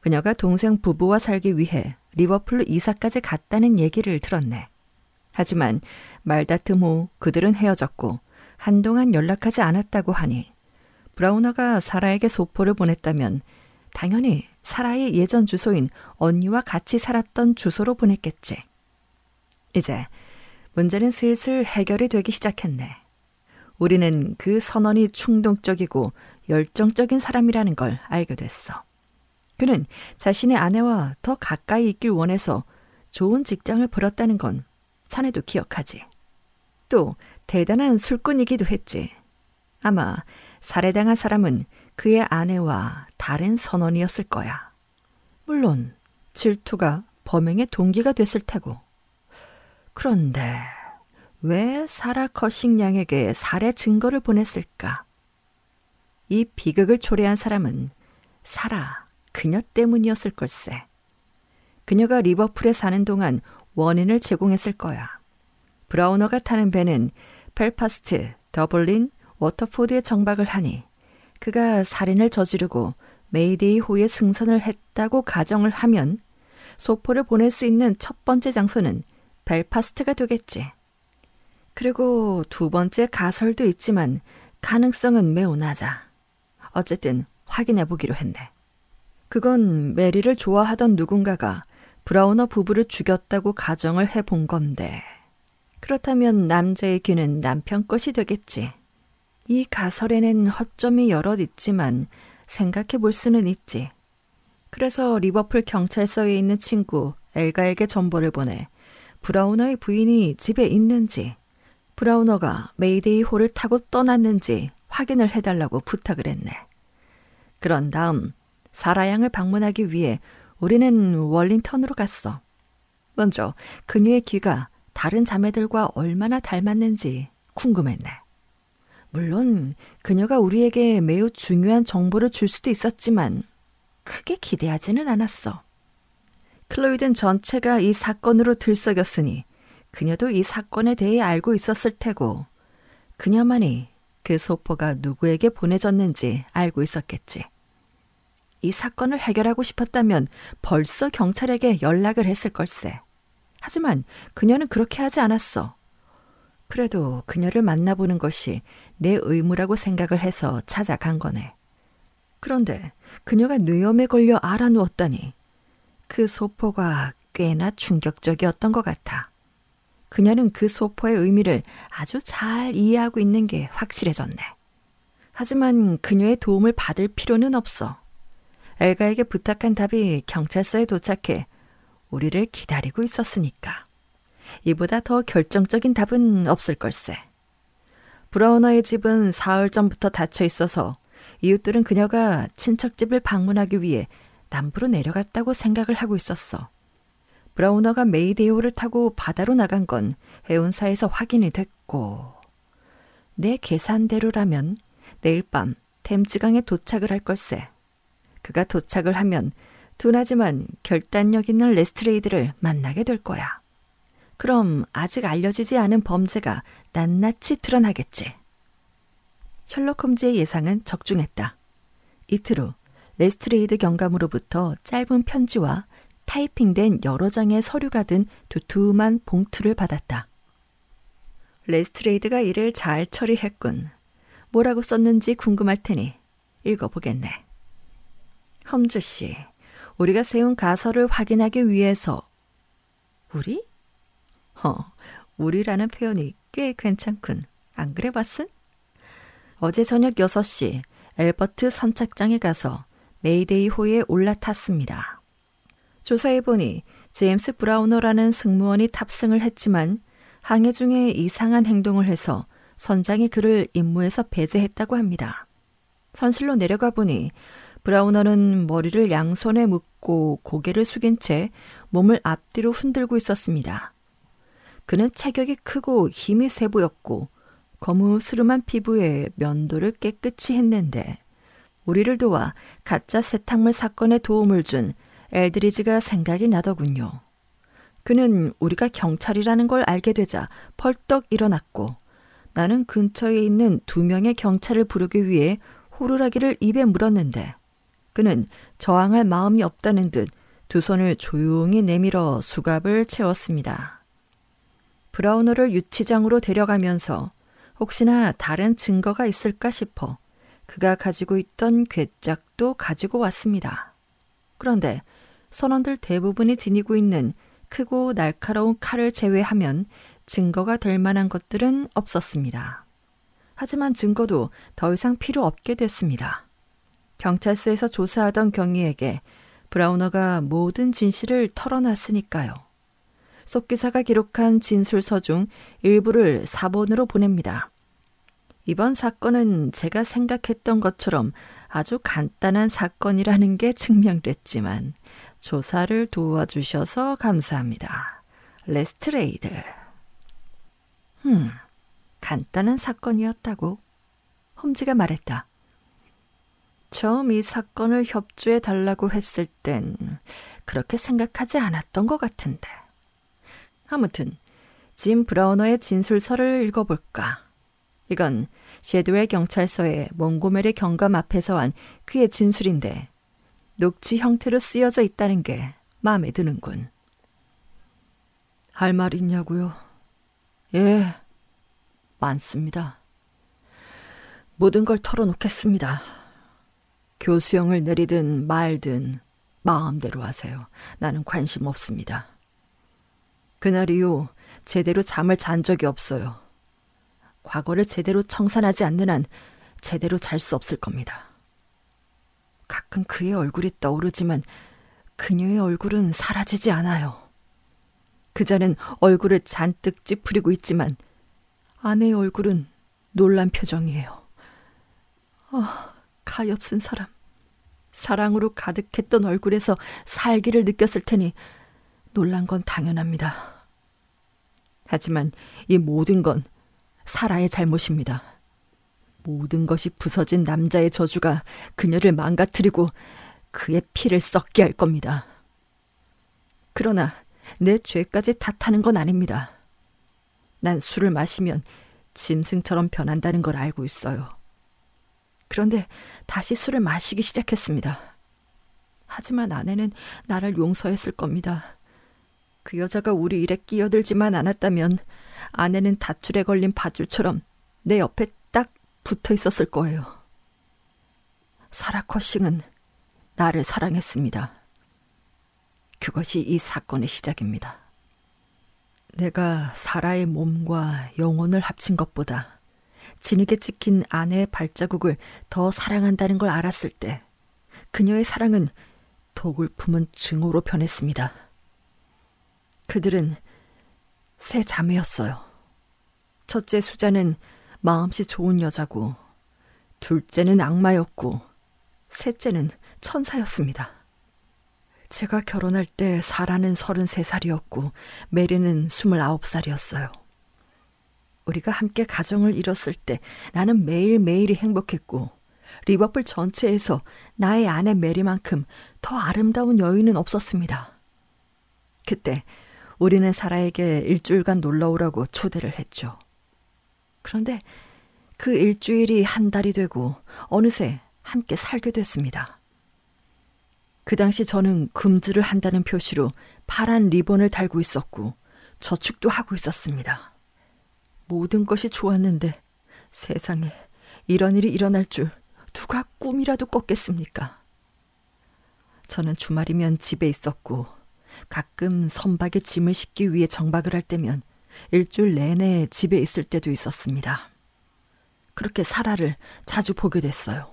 S1: 그녀가 동생 부부와 살기 위해 리버풀로 이사까지 갔다는 얘기를 들었네. 하지만 말다툼 후 그들은 헤어졌고 한동안 연락하지 않았다고 하니 브라우너가 사라에게 소포를 보냈다면 당연히 사라의 예전 주소인 언니와 같이 살았던 주소로 보냈겠지. 이제 문제는 슬슬 해결이 되기 시작했네. 우리는 그선언이 충동적이고 열정적인 사람이라는 걸 알게 됐어. 그는 자신의 아내와 더 가까이 있길 원해서 좋은 직장을 벌었다는 건 자네도 기억하지. 또 대단한 술꾼이기도 했지. 아마 살해당한 사람은 그의 아내와 다른 선원이었을 거야. 물론 질투가 범행의 동기가 됐을 테고. 그런데 왜 사라 커싱 양에게 살해 증거를 보냈을까? 이 비극을 초래한 사람은 사라, 그녀 때문이었을 걸세. 그녀가 리버풀에 사는 동안 원인을 제공했을 거야. 브라우너가 타는 배는 펠파스트, 더블린, 워터포드의 정박을 하니 그가 살인을 저지르고 메이데이 호의 승선을 했다고 가정을 하면 소포를 보낼 수 있는 첫 번째 장소는 벨파스트가 되겠지. 그리고 두 번째 가설도 있지만 가능성은 매우 낮아. 어쨌든 확인해 보기로 했네. 그건 메리를 좋아하던 누군가가 브라우너 부부를 죽였다고 가정을 해 본 건데. 그렇다면 남자의 귀는 남편 것이 되겠지. 이 가설에는 허점이 여럿 있지만 생각해 볼 수는 있지. 그래서 리버풀 경찰서에 있는 친구 엘가에게 정보를 보내 브라우너의 부인이 집에 있는지 브라우너가 메이데이 호를 타고 떠났는지 확인을 해달라고 부탁을 했네. 그런 다음 사라양을 방문하기 위해 우리는 월링턴으로 갔어. 먼저 그녀의 귀가 다른 자매들과 얼마나 닮았는지 궁금했네. 물론 그녀가 우리에게 매우 중요한 정보를 줄 수도 있었지만 크게 기대하지는 않았어. 클로이든 전체가 이 사건으로 들썩였으니 그녀도 이 사건에 대해 알고 있었을 테고 그녀만이 그 소포가 누구에게 보내졌는지 알고 있었겠지. 이 사건을 해결하고 싶었다면 벌써 경찰에게 연락을 했을 걸세. 하지만 그녀는 그렇게 하지 않았어. 그래도 그녀를 만나보는 것이 내 의무라고 생각을 해서 찾아간 거네. 그런데 그녀가 뇌염에 걸려 알아누웠다니 그 소포가 꽤나 충격적이었던 것 같아. 그녀는 그 소포의 의미를 아주 잘 이해하고 있는 게 확실해졌네. 하지만 그녀의 도움을 받을 필요는 없어. 엘가에게 부탁한 답이 경찰서에 도착해 우리를 기다리고 있었으니까. 이보다 더 결정적인 답은 없을 걸세. 브라우너의 집은 사흘 전부터 닫혀 있어서 이웃들은 그녀가 친척집을 방문하기 위해 남부로 내려갔다고 생각을 하고 있었어. 브라우너가 메이데오를 타고 바다로 나간 건 해운사에서 확인이 됐고 내 계산대로라면 내일 밤템즈강에 도착을 할 걸세. 그가 도착을 하면 둔하지만 결단력 있는 레스트레이드를 만나게 될 거야. 그럼 아직 알려지지 않은 범죄가 낱낱이 드러나겠지. 셜록 홈즈의 예상은 적중했다. 이틀 후 레스트레이드 경감으로부터 짧은 편지와 타이핑된 여러 장의 서류가 든 두툼한 봉투를 받았다. 레스트레이드가 이를 잘 처리했군. 뭐라고 썼는지 궁금할 테니 읽어보겠네. 험즈 씨, 우리가 세운 가설을 확인하기 위해서 우리? 어, 우리라는 표현이 꽤 괜찮군. 안 그래 봤은? 어제 저녁 6시 엘버트 선착장에 가서 메이데이 호에 올라탔습니다. 조사해보니 제임스 브라우너라는 승무원이 탑승을 했지만 항해 중에 이상한 행동을 해서 선장이 그를 임무에서 배제했다고 합니다. 선실로 내려가 보니 브라우너는 머리를 양손에 묶고 고개를 숙인 채 몸을 앞뒤로 흔들고 있었습니다. 그는 체격이 크고 힘이 세 보였고 거무스름한 피부에 면도를 깨끗이 했는데 우리를 도와 가짜 세탁물 사건에 도움을 준 엘드리지가 생각이 나더군요. 그는 우리가 경찰이라는 걸 알게 되자 펄떡 일어났고 나는 근처에 있는 두 명의 경찰을 부르기 위해 호루라기를 입에 물었는데 그는 저항할 마음이 없다는 듯 두 손을 조용히 내밀어 수갑을 채웠습니다. 브라우너를 유치장으로 데려가면서 혹시나 다른 증거가 있을까 싶어 그가 가지고 있던 괴짝도 가지고 왔습니다. 그런데 선원들 대부분이 지니고 있는 크고 날카로운 칼을 제외하면 증거가 될 만한 것들은 없었습니다. 하지만 증거도 더 이상 필요 없게 됐습니다. 경찰서에서 조사하던 경위에게 브라우너가 모든 진실을 털어놨으니까요. 속 기사가 기록한 진술서 중 일부를 사본으로 보냅니다. 이번 사건은 제가 생각했던 것처럼 아주 간단한 사건이라는 게 증명됐지만 조사를 도와주셔서 감사합니다. 레스트레이드. 흠, 간단한 사건이었다고 홈즈가 말했다. 처음 이 사건을 협조해 달라고 했을 땐 그렇게 생각하지 않았던 것 같은데. 아무튼 짐 브라우너의 진술서를 읽어볼까. 이건 쉐드웰 경찰서의 몽고멜의 경감 앞에서 한 그의 진술인데 녹취 형태로 쓰여져 있다는 게 마음에 드는군. 할 말 있냐고요? 예, 많습니다. 모든 걸 털어놓겠습니다. 교수형을 내리든 말든 마음대로 하세요. 나는 관심 없습니다. 그날 이후 제대로 잠을 잔 적이 없어요. 과거를 제대로 청산하지 않는 한 제대로 잘 수 없을 겁니다. 가끔 그의 얼굴이 떠오르지만 그녀의 얼굴은 사라지지 않아요. 그자는 얼굴을 잔뜩 찌푸리고 있지만 아내의 얼굴은 놀란 표정이에요. 아, 가엾은 사람. 사랑으로 가득했던 얼굴에서 살기를 느꼈을 테니 놀란 건 당연합니다. 하지만 이 모든 건 사라의 잘못입니다. 모든 것이 부서진 남자의 저주가 그녀를 망가뜨리고 그의 피를 썩게 할 겁니다. 그러나 내 죄까지 탓하는 건 아닙니다. 난 술을 마시면 짐승처럼 변한다는 걸 알고 있어요. 그런데 다시 술을 마시기 시작했습니다. 하지만 아내는 나를 용서했을 겁니다. 그 여자가 우리 일에 끼어들지만 않았다면 아내는 다줄에 걸린 밧줄처럼 내 옆에 딱 붙어 있었을 거예요. 사라 커싱은 나를 사랑했습니다. 그것이 이 사건의 시작입니다. 내가 사라의 몸과 영혼을 합친 것보다 진에게 찍힌 아내의 발자국을 더 사랑한다는 걸 알았을 때 그녀의 사랑은 독을 품은 증오로 변했습니다. 그들은 새 자매였어요. 첫째 수자는 마음씨 좋은 여자고, 둘째는 악마였고, 셋째는 천사였습니다. 제가 결혼할 때 사라는 33살이었고, 메리는 29살이었어요. 우리가 함께 가정을 이뤘을 때 나는 매일매일이 행복했고, 리버풀 전체에서 나의 아내 메리만큼 더 아름다운 여인은 없었습니다. 그때 우리는 사라에게 일주일간 놀러 오라고 초대를 했죠. 그런데 그 일주일이 한 달이 되고 어느새 함께 살게 됐습니다. 그 당시 저는 금주를 한다는 표시로 파란 리본을 달고 있었고 저축도 하고 있었습니다. 모든 것이 좋았는데 세상에 이런 일이 일어날 줄 누가 꿈이라도 꿨겠습니까? 저는 주말이면 집에 있었고 가끔 선박에 짐을 싣기 위해 정박을 할 때면 일주일 내내 집에 있을 때도 있었습니다. 그렇게 사라를 자주 보게 됐어요.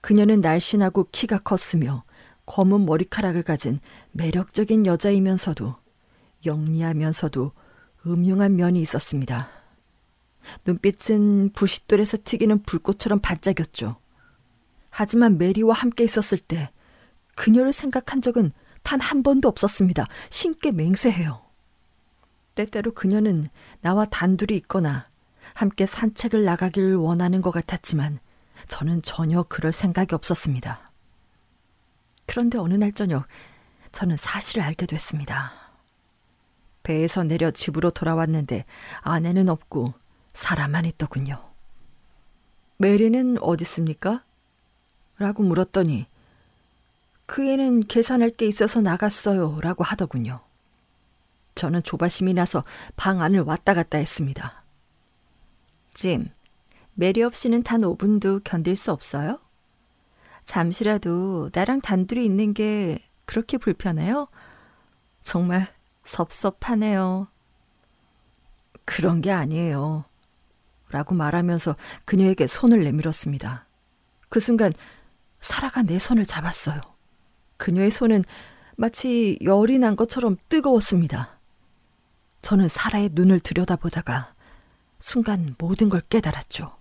S1: 그녀는 날씬하고 키가 컸으며 검은 머리카락을 가진 매력적인 여자이면서도 영리하면서도 음흉한 면이 있었습니다. 눈빛은 부싯돌에서 튀기는 불꽃처럼 반짝였죠. 하지만 메리와 함께 있었을 때 그녀를 생각한 적은 단한 번도 없었습니다. 신께 맹세해요. 때때로 그녀는 나와 단둘이 있거나 함께 산책을 나가길 원하는 것 같았지만 저는 전혀 그럴 생각이 없었습니다. 그런데 어느 날 저녁 저는 사실을 알게 됐습니다. 배에서 내려 집으로 돌아왔는데 아내는 없고 사람만 있더군요. 메리는 어디 있습니까? 라고 물었더니 그 애는 계산할 때 있어서 나갔어요. 라고 하더군요. 저는 조바심이 나서 방 안을 왔다 갔다 했습니다. 짐, 메리 없이는 단 5분도 견딜 수 없어요? 잠시라도 나랑 단둘이 있는 게 그렇게 불편해요? 정말 섭섭하네요. 그런 게 아니에요. 라고 말하면서 그녀에게 손을 내밀었습니다. 그 순간 사라가 내 손을 잡았어요. 그녀의 손은 마치 열이 난 것처럼 뜨거웠습니다. 저는 사라의 눈을 들여다보다가 순간 모든 걸 깨달았죠.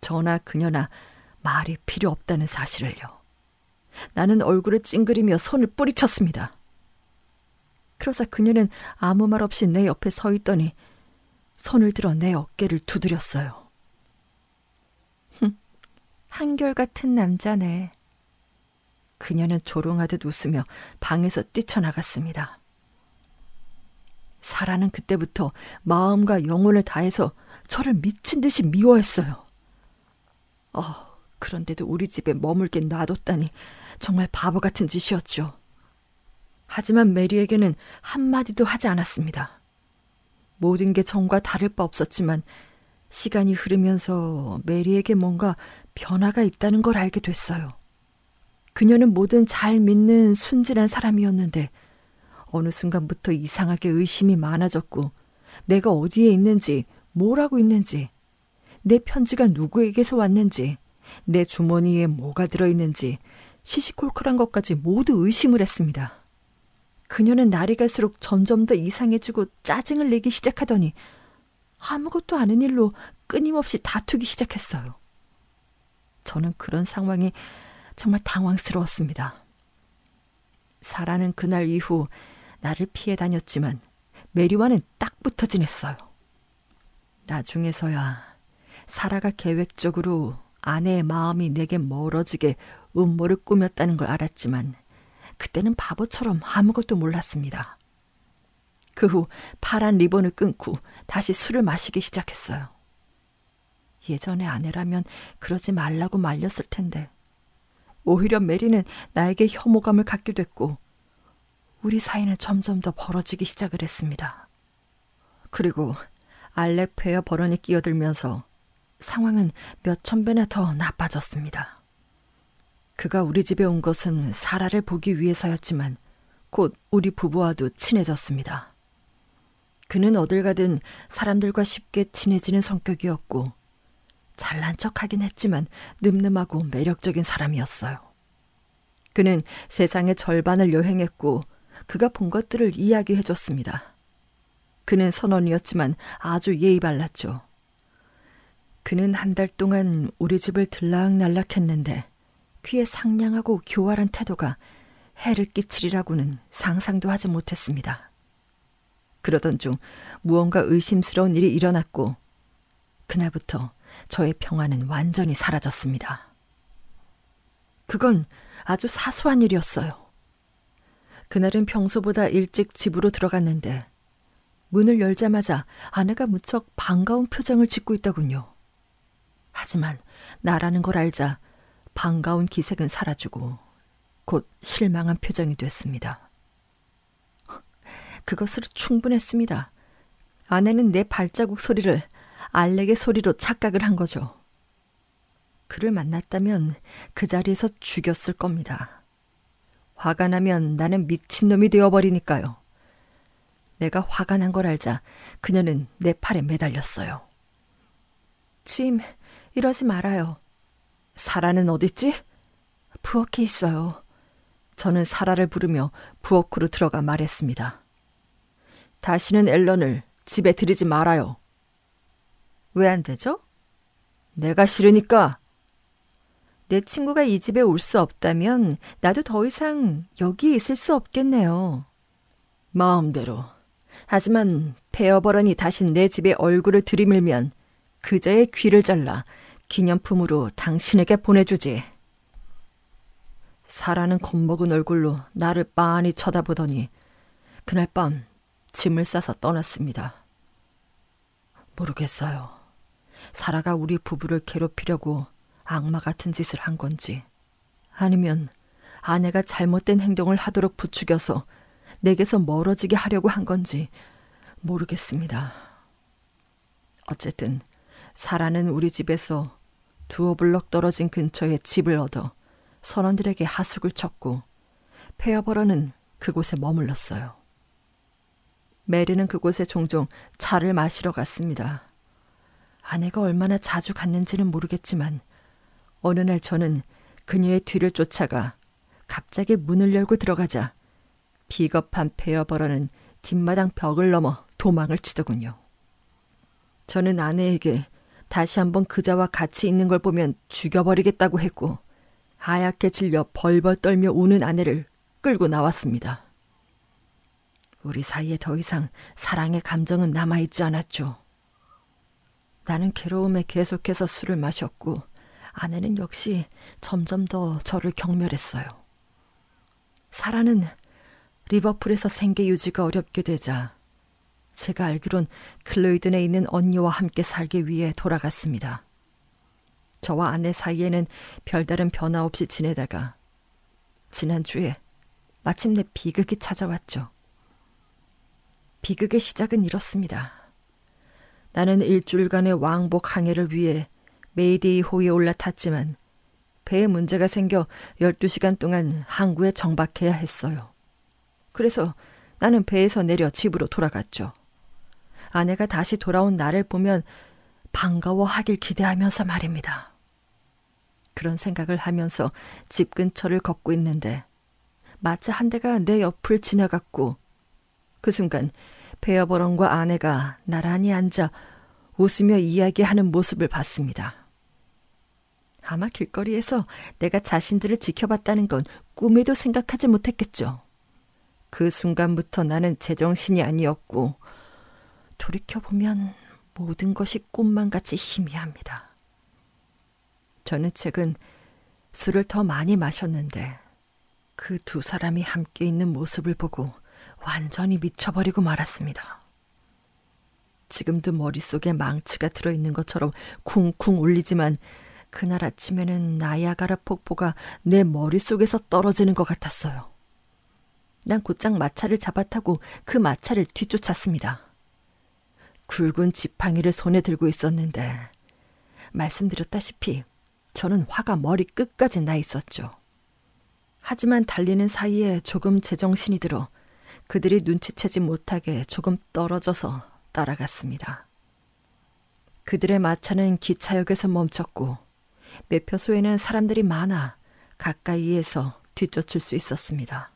S1: 저나 그녀나 말이 필요 없다는 사실을요. 나는 얼굴을 찡그리며 손을 뿌리쳤습니다. 그러자 그녀는 아무 말 없이 내 옆에 서 있더니 손을 들어 내 어깨를 두드렸어요. 흥, 한결같은 남자네. 그녀는 조롱하듯 웃으며 방에서 뛰쳐나갔습니다. 사라는 그때부터 마음과 영혼을 다해서 저를 미친 듯이 미워했어요. 어, 그런데도 우리 집에 머물게 놔뒀다니 정말 바보 같은 짓이었죠. 하지만 메리에게는 한마디도 하지 않았습니다. 모든 게 전과 다를 바 없었지만 시간이 흐르면서 메리에게 뭔가 변화가 있다는 걸 알게 됐어요. 그녀는 뭐든 잘 믿는 순진한 사람이었는데 어느 순간부터 이상하게 의심이 많아졌고 내가 어디에 있는지 뭘 하고 있는지 내 편지가 누구에게서 왔는지 내 주머니에 뭐가 들어있는지 시시콜콜한 것까지 모두 의심을 했습니다. 그녀는 날이 갈수록 점점 더 이상해지고 짜증을 내기 시작하더니 아무것도 아는 일로 끊임없이 다투기 시작했어요. 저는 그런 상황이 정말 당황스러웠습니다. 사라는 그날 이후 나를 피해 다녔지만 메리와는 딱 붙어 지냈어요. 나중에서야 사라가 계획적으로 아내의 마음이 내게 멀어지게 음모를 꾸몄다는 걸 알았지만 그때는 바보처럼 아무것도 몰랐습니다. 그 후 파란 리본을 끊고 다시 술을 마시기 시작했어요. 예전의 아내라면 그러지 말라고 말렸을 텐데 오히려 메리는 나에게 혐오감을 갖게 됐고 우리 사이는 점점 더 벌어지기 시작을 했습니다. 그리고 알렉페어 버런이 끼어들면서 상황은 몇천 배나 더 나빠졌습니다. 그가 우리 집에 온 것은 사라를 보기 위해서였지만 곧 우리 부부와도 친해졌습니다. 그는 어딜 가든 사람들과 쉽게 친해지는 성격이었고 잘난 척하긴 했지만 늠름하고 매력적인 사람이었어요. 그는 세상의 절반을 여행했고 그가 본 것들을 이야기해 줬습니다. 그는 선원이었지만 아주 예의 발랐죠. 그는 한 달 동안 우리 집을 들락날락했는데 그의 상냥하고 교활한 태도가 해를 끼치리라고는 상상도 하지 못했습니다. 그러던 중 무언가 의심스러운 일이 일어났고 그날부터 저의 평화는 완전히 사라졌습니다. 그건 아주 사소한 일이었어요. 그날은 평소보다 일찍 집으로 들어갔는데 문을 열자마자 아내가 무척 반가운 표정을 짓고 있더군요. 하지만 나라는 걸 알자 반가운 기색은 사라지고 곧 실망한 표정이 됐습니다. 그것으로 충분했습니다. 아내는 내 발자국 소리를 알렉의 소리로 착각을 한 거죠. 그를 만났다면 그 자리에서 죽였을 겁니다. 화가 나면 나는 미친놈이 되어버리니까요. 내가 화가 난 걸 알자 그녀는 내 팔에 매달렸어요. 짐, 이러지 말아요. 사라는 어딨지? 부엌에 있어요. 저는 사라를 부르며 부엌으로 들어가 말했습니다. 다시는 앨런을 집에 들이지 말아요. 왜안 되죠? 내가 싫으니까. 내 친구가 이 집에 올 수 없다면 나도 더 이상 여기 있을 수 없겠네요. 마음대로. 하지만 베어버런이 다시내 집에 얼굴을 들이밀면 그자의 귀를 잘라 기념품으로 당신에게 보내주지. 사라는 겁먹은 얼굴로 나를 빤히 쳐다보더니 그날 밤 짐을 싸서 떠났습니다. 모르겠어요. 사라가 우리 부부를 괴롭히려고 악마 같은 짓을 한 건지, 아니면 아내가 잘못된 행동을 하도록 부추겨서 내게서 멀어지게 하려고 한 건지 모르겠습니다. 어쨌든 사라는 우리 집에서 두어 블럭 떨어진 근처에 집을 얻어 선원들에게 하숙을 쳤고 페어버러는 그곳에 머물렀어요. 메리는 그곳에 종종 차를 마시러 갔습니다. 아내가 얼마나 자주 갔는지는 모르겠지만 어느 날 저는 그녀의 뒤를 쫓아가 갑자기 문을 열고 들어가자 비겁한 페어버러는 뒷마당 벽을 넘어 도망을 치더군요. 저는 아내에게 다시 한번 그자와 같이 있는 걸 보면 죽여버리겠다고 했고 하얗게 질려 벌벌 떨며 우는 아내를 끌고 나왔습니다. 우리 사이에 더 이상 사랑의 감정은 남아있지 않았죠. 나는 괴로움에 계속해서 술을 마셨고 아내는 역시 점점 더 저를 경멸했어요. 사라는 리버풀에서 생계 유지가 어렵게 되자 제가 알기론 클로이든에 있는 언니와 함께 살기 위해 돌아갔습니다. 저와 아내 사이에는 별다른 변화 없이 지내다가 지난주에 마침내 비극이 찾아왔죠. 비극의 시작은 이렇습니다. 나는 일주일간의 왕복 항해를 위해 메이데이 호에 올라탔지만 배에 문제가 생겨 12시간 동안 항구에 정박해야 했어요. 그래서 나는 배에서 내려 집으로 돌아갔죠. 아내가 다시 돌아온 나를 보면 반가워하길 기대하면서 말입니다. 그런 생각을 하면서 집 근처를 걷고 있는데 마차 한 대가 내 옆을 지나갔고 그 순간 베어버런과 아내가 나란히 앉아 웃으며 이야기하는 모습을 봤습니다. 아마 길거리에서 내가 자신들을 지켜봤다는 건 꿈에도 생각하지 못했겠죠. 그 순간부터 나는 제정신이 아니었고, 돌이켜보면 모든 것이 꿈만 같이 희미합니다. 저는 최근 술을 더 많이 마셨는데, 그 두 사람이 함께 있는 모습을 보고 완전히 미쳐버리고 말았습니다. 지금도 머릿속에 망치가 들어있는 것처럼 쿵쿵 울리지만 그날 아침에는 나야가라 폭포가 내 머릿속에서 떨어지는 것 같았어요. 난 곧장 마차를 잡아타고 그 마차를 뒤쫓았습니다. 굵은 지팡이를 손에 들고 있었는데 말씀드렸다시피 저는 화가 머리 끝까지 나 있었죠. 하지만 달리는 사이에 조금 제정신이 들어 그들이 눈치채지 못하게 조금 떨어져서 따라갔습니다. 그들의 마차는 기차역에서 멈췄고 매표소에는 사람들이 많아 가까이에서 뒤쫓을 수 있었습니다.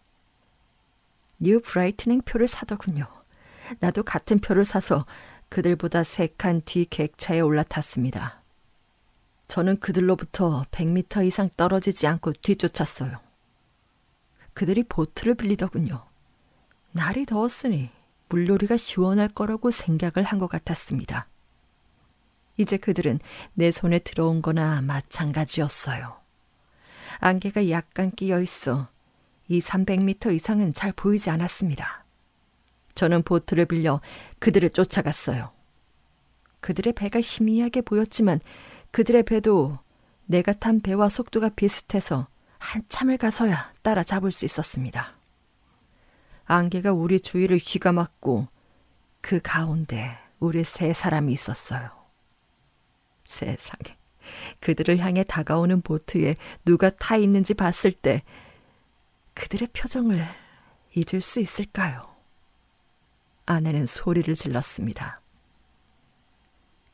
S1: 뉴 브라이트닝 표를 사더군요. 나도 같은 표를 사서 그들보다 세 칸 뒤 객차에 올라탔습니다. 저는 그들로부터 100m 이상 떨어지지 않고 뒤쫓았어요. 그들이 보트를 빌리더군요. 날이 더웠으니 물놀이가 시원할 거라고 생각을 한 것 같았습니다. 이제 그들은 내 손에 들어온 거나 마찬가지였어요. 안개가 약간 끼어 있어 이 300m 이상은 잘 보이지 않았습니다. 저는 보트를 빌려 그들을 쫓아갔어요. 그들의 배가 희미하게 보였지만 그들의 배도 내가 탄 배와 속도가 비슷해서 한참을 가서야 따라잡을 수 있었습니다. 안개가 우리 주위를 휘감았고그 가운데 우리 세 사람이 있었어요. 세상에. 그들을 향해 다가오는 보트에 누가 타 있는지 봤을 때 그들의 표정을 잊을 수 있을까요? 아내는 소리를 질렀습니다.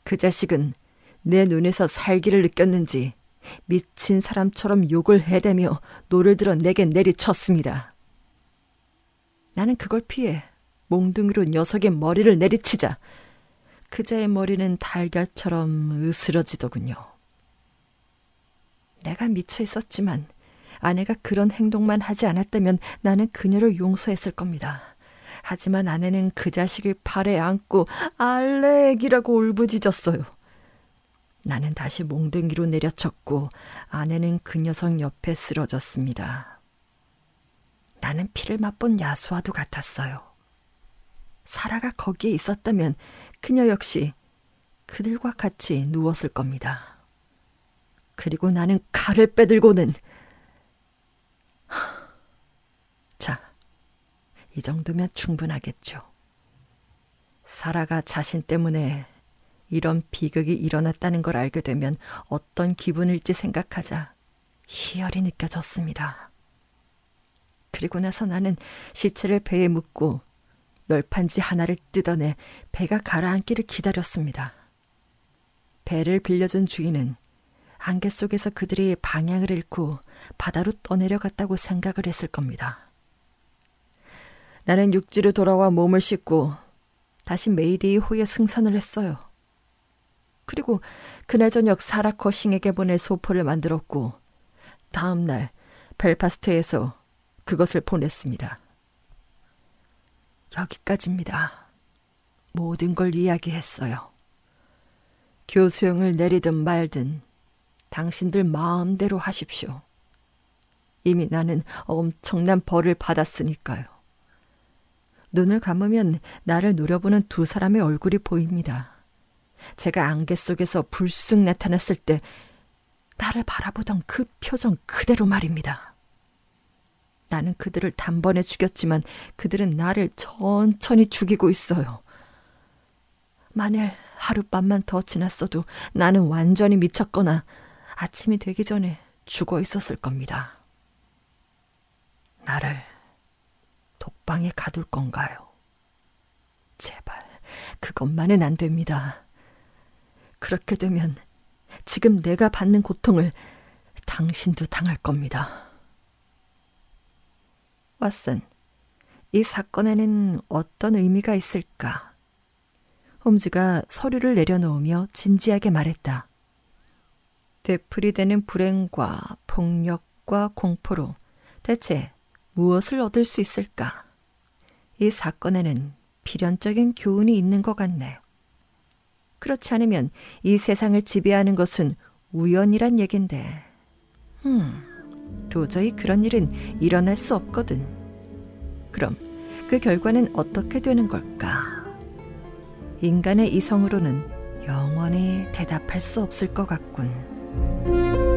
S1: 그 자식은 내 눈에서 살기를 느꼈는지 미친 사람처럼 욕을 해대며 노를 들어 내게 내리쳤습니다. 나는 그걸 피해 몽둥이로 녀석의 머리를 내리치자 그자의 머리는 달걀처럼 으스러지더군요. 내가 미쳐 있었지만 아내가 그런 행동만 하지 않았다면 나는 그녀를 용서했을 겁니다. 하지만 아내는 그 자식을 발에 안고 알렉이라고 울부짖었어요. 나는 다시 몽둥이로 내려쳤고 아내는 그 녀석 옆에 쓰러졌습니다. 나는 피를 맛본 야수와도 같았어요. 사라가 거기에 있었다면 그녀 역시 그들과 같이 누웠을 겁니다. 그리고 나는 칼을 빼들고는 자, 이 정도면 충분하겠죠. 사라가 자신 때문에 이런 비극이 일어났다는 걸 알게 되면 어떤 기분일지 생각하자 희열이 느껴졌습니다. 그리고 나서 나는 시체를 배에 묻고 널판지 하나를 뜯어내 배가 가라앉기를 기다렸습니다. 배를 빌려준 주인은 안개 속에서 그들이 방향을 잃고 바다로 떠내려갔다고 생각을 했을 겁니다. 나는 육지로 돌아와 몸을 씻고 다시 메이데이 호에 승선을 했어요. 그리고 그날 저녁 사라 커싱에게 보낼 소포를 만들었고 다음 날 벨파스트에서 그것을 보냈습니다. 여기까지입니다. 모든 걸 이야기했어요. 교수형을 내리든 말든 당신들 마음대로 하십시오. 이미 나는 엄청난 벌을 받았으니까요. 눈을 감으면 나를 노려보는 두 사람의 얼굴이 보입니다. 제가 안개 속에서 불쑥 나타났을 때 나를 바라보던 그 표정 그대로 말입니다. 나는 그들을 단번에 죽였지만 그들은 나를 천천히 죽이고 있어요. 만일 하룻밤만 더 지났어도 나는 완전히 미쳤거나 아침이 되기 전에 죽어 있었을 겁니다. 나를 독방에 가둘 건가요? 제발, 그것만은 안 됩니다. 그렇게 되면 지금 내가 받는 고통을 당신도 당할 겁니다. 왓슨, 이 사건에는 어떤 의미가 있을까? 홈즈가 서류를 내려놓으며 진지하게 말했다. 되풀이되는 불행과 폭력과 공포로 대체 무엇을 얻을 수 있을까? 이 사건에는 필연적인 교훈이 있는 것 같네. 그렇지 않으면 이 세상을 지배하는 것은 우연이란 얘긴데. 음. 도저히 그런 일은 일어날 수 없거든. 그럼 그 결과는 어떻게 되는 걸까? 인간의 이성으로는 영원히 대답할 수 없을 것 같군.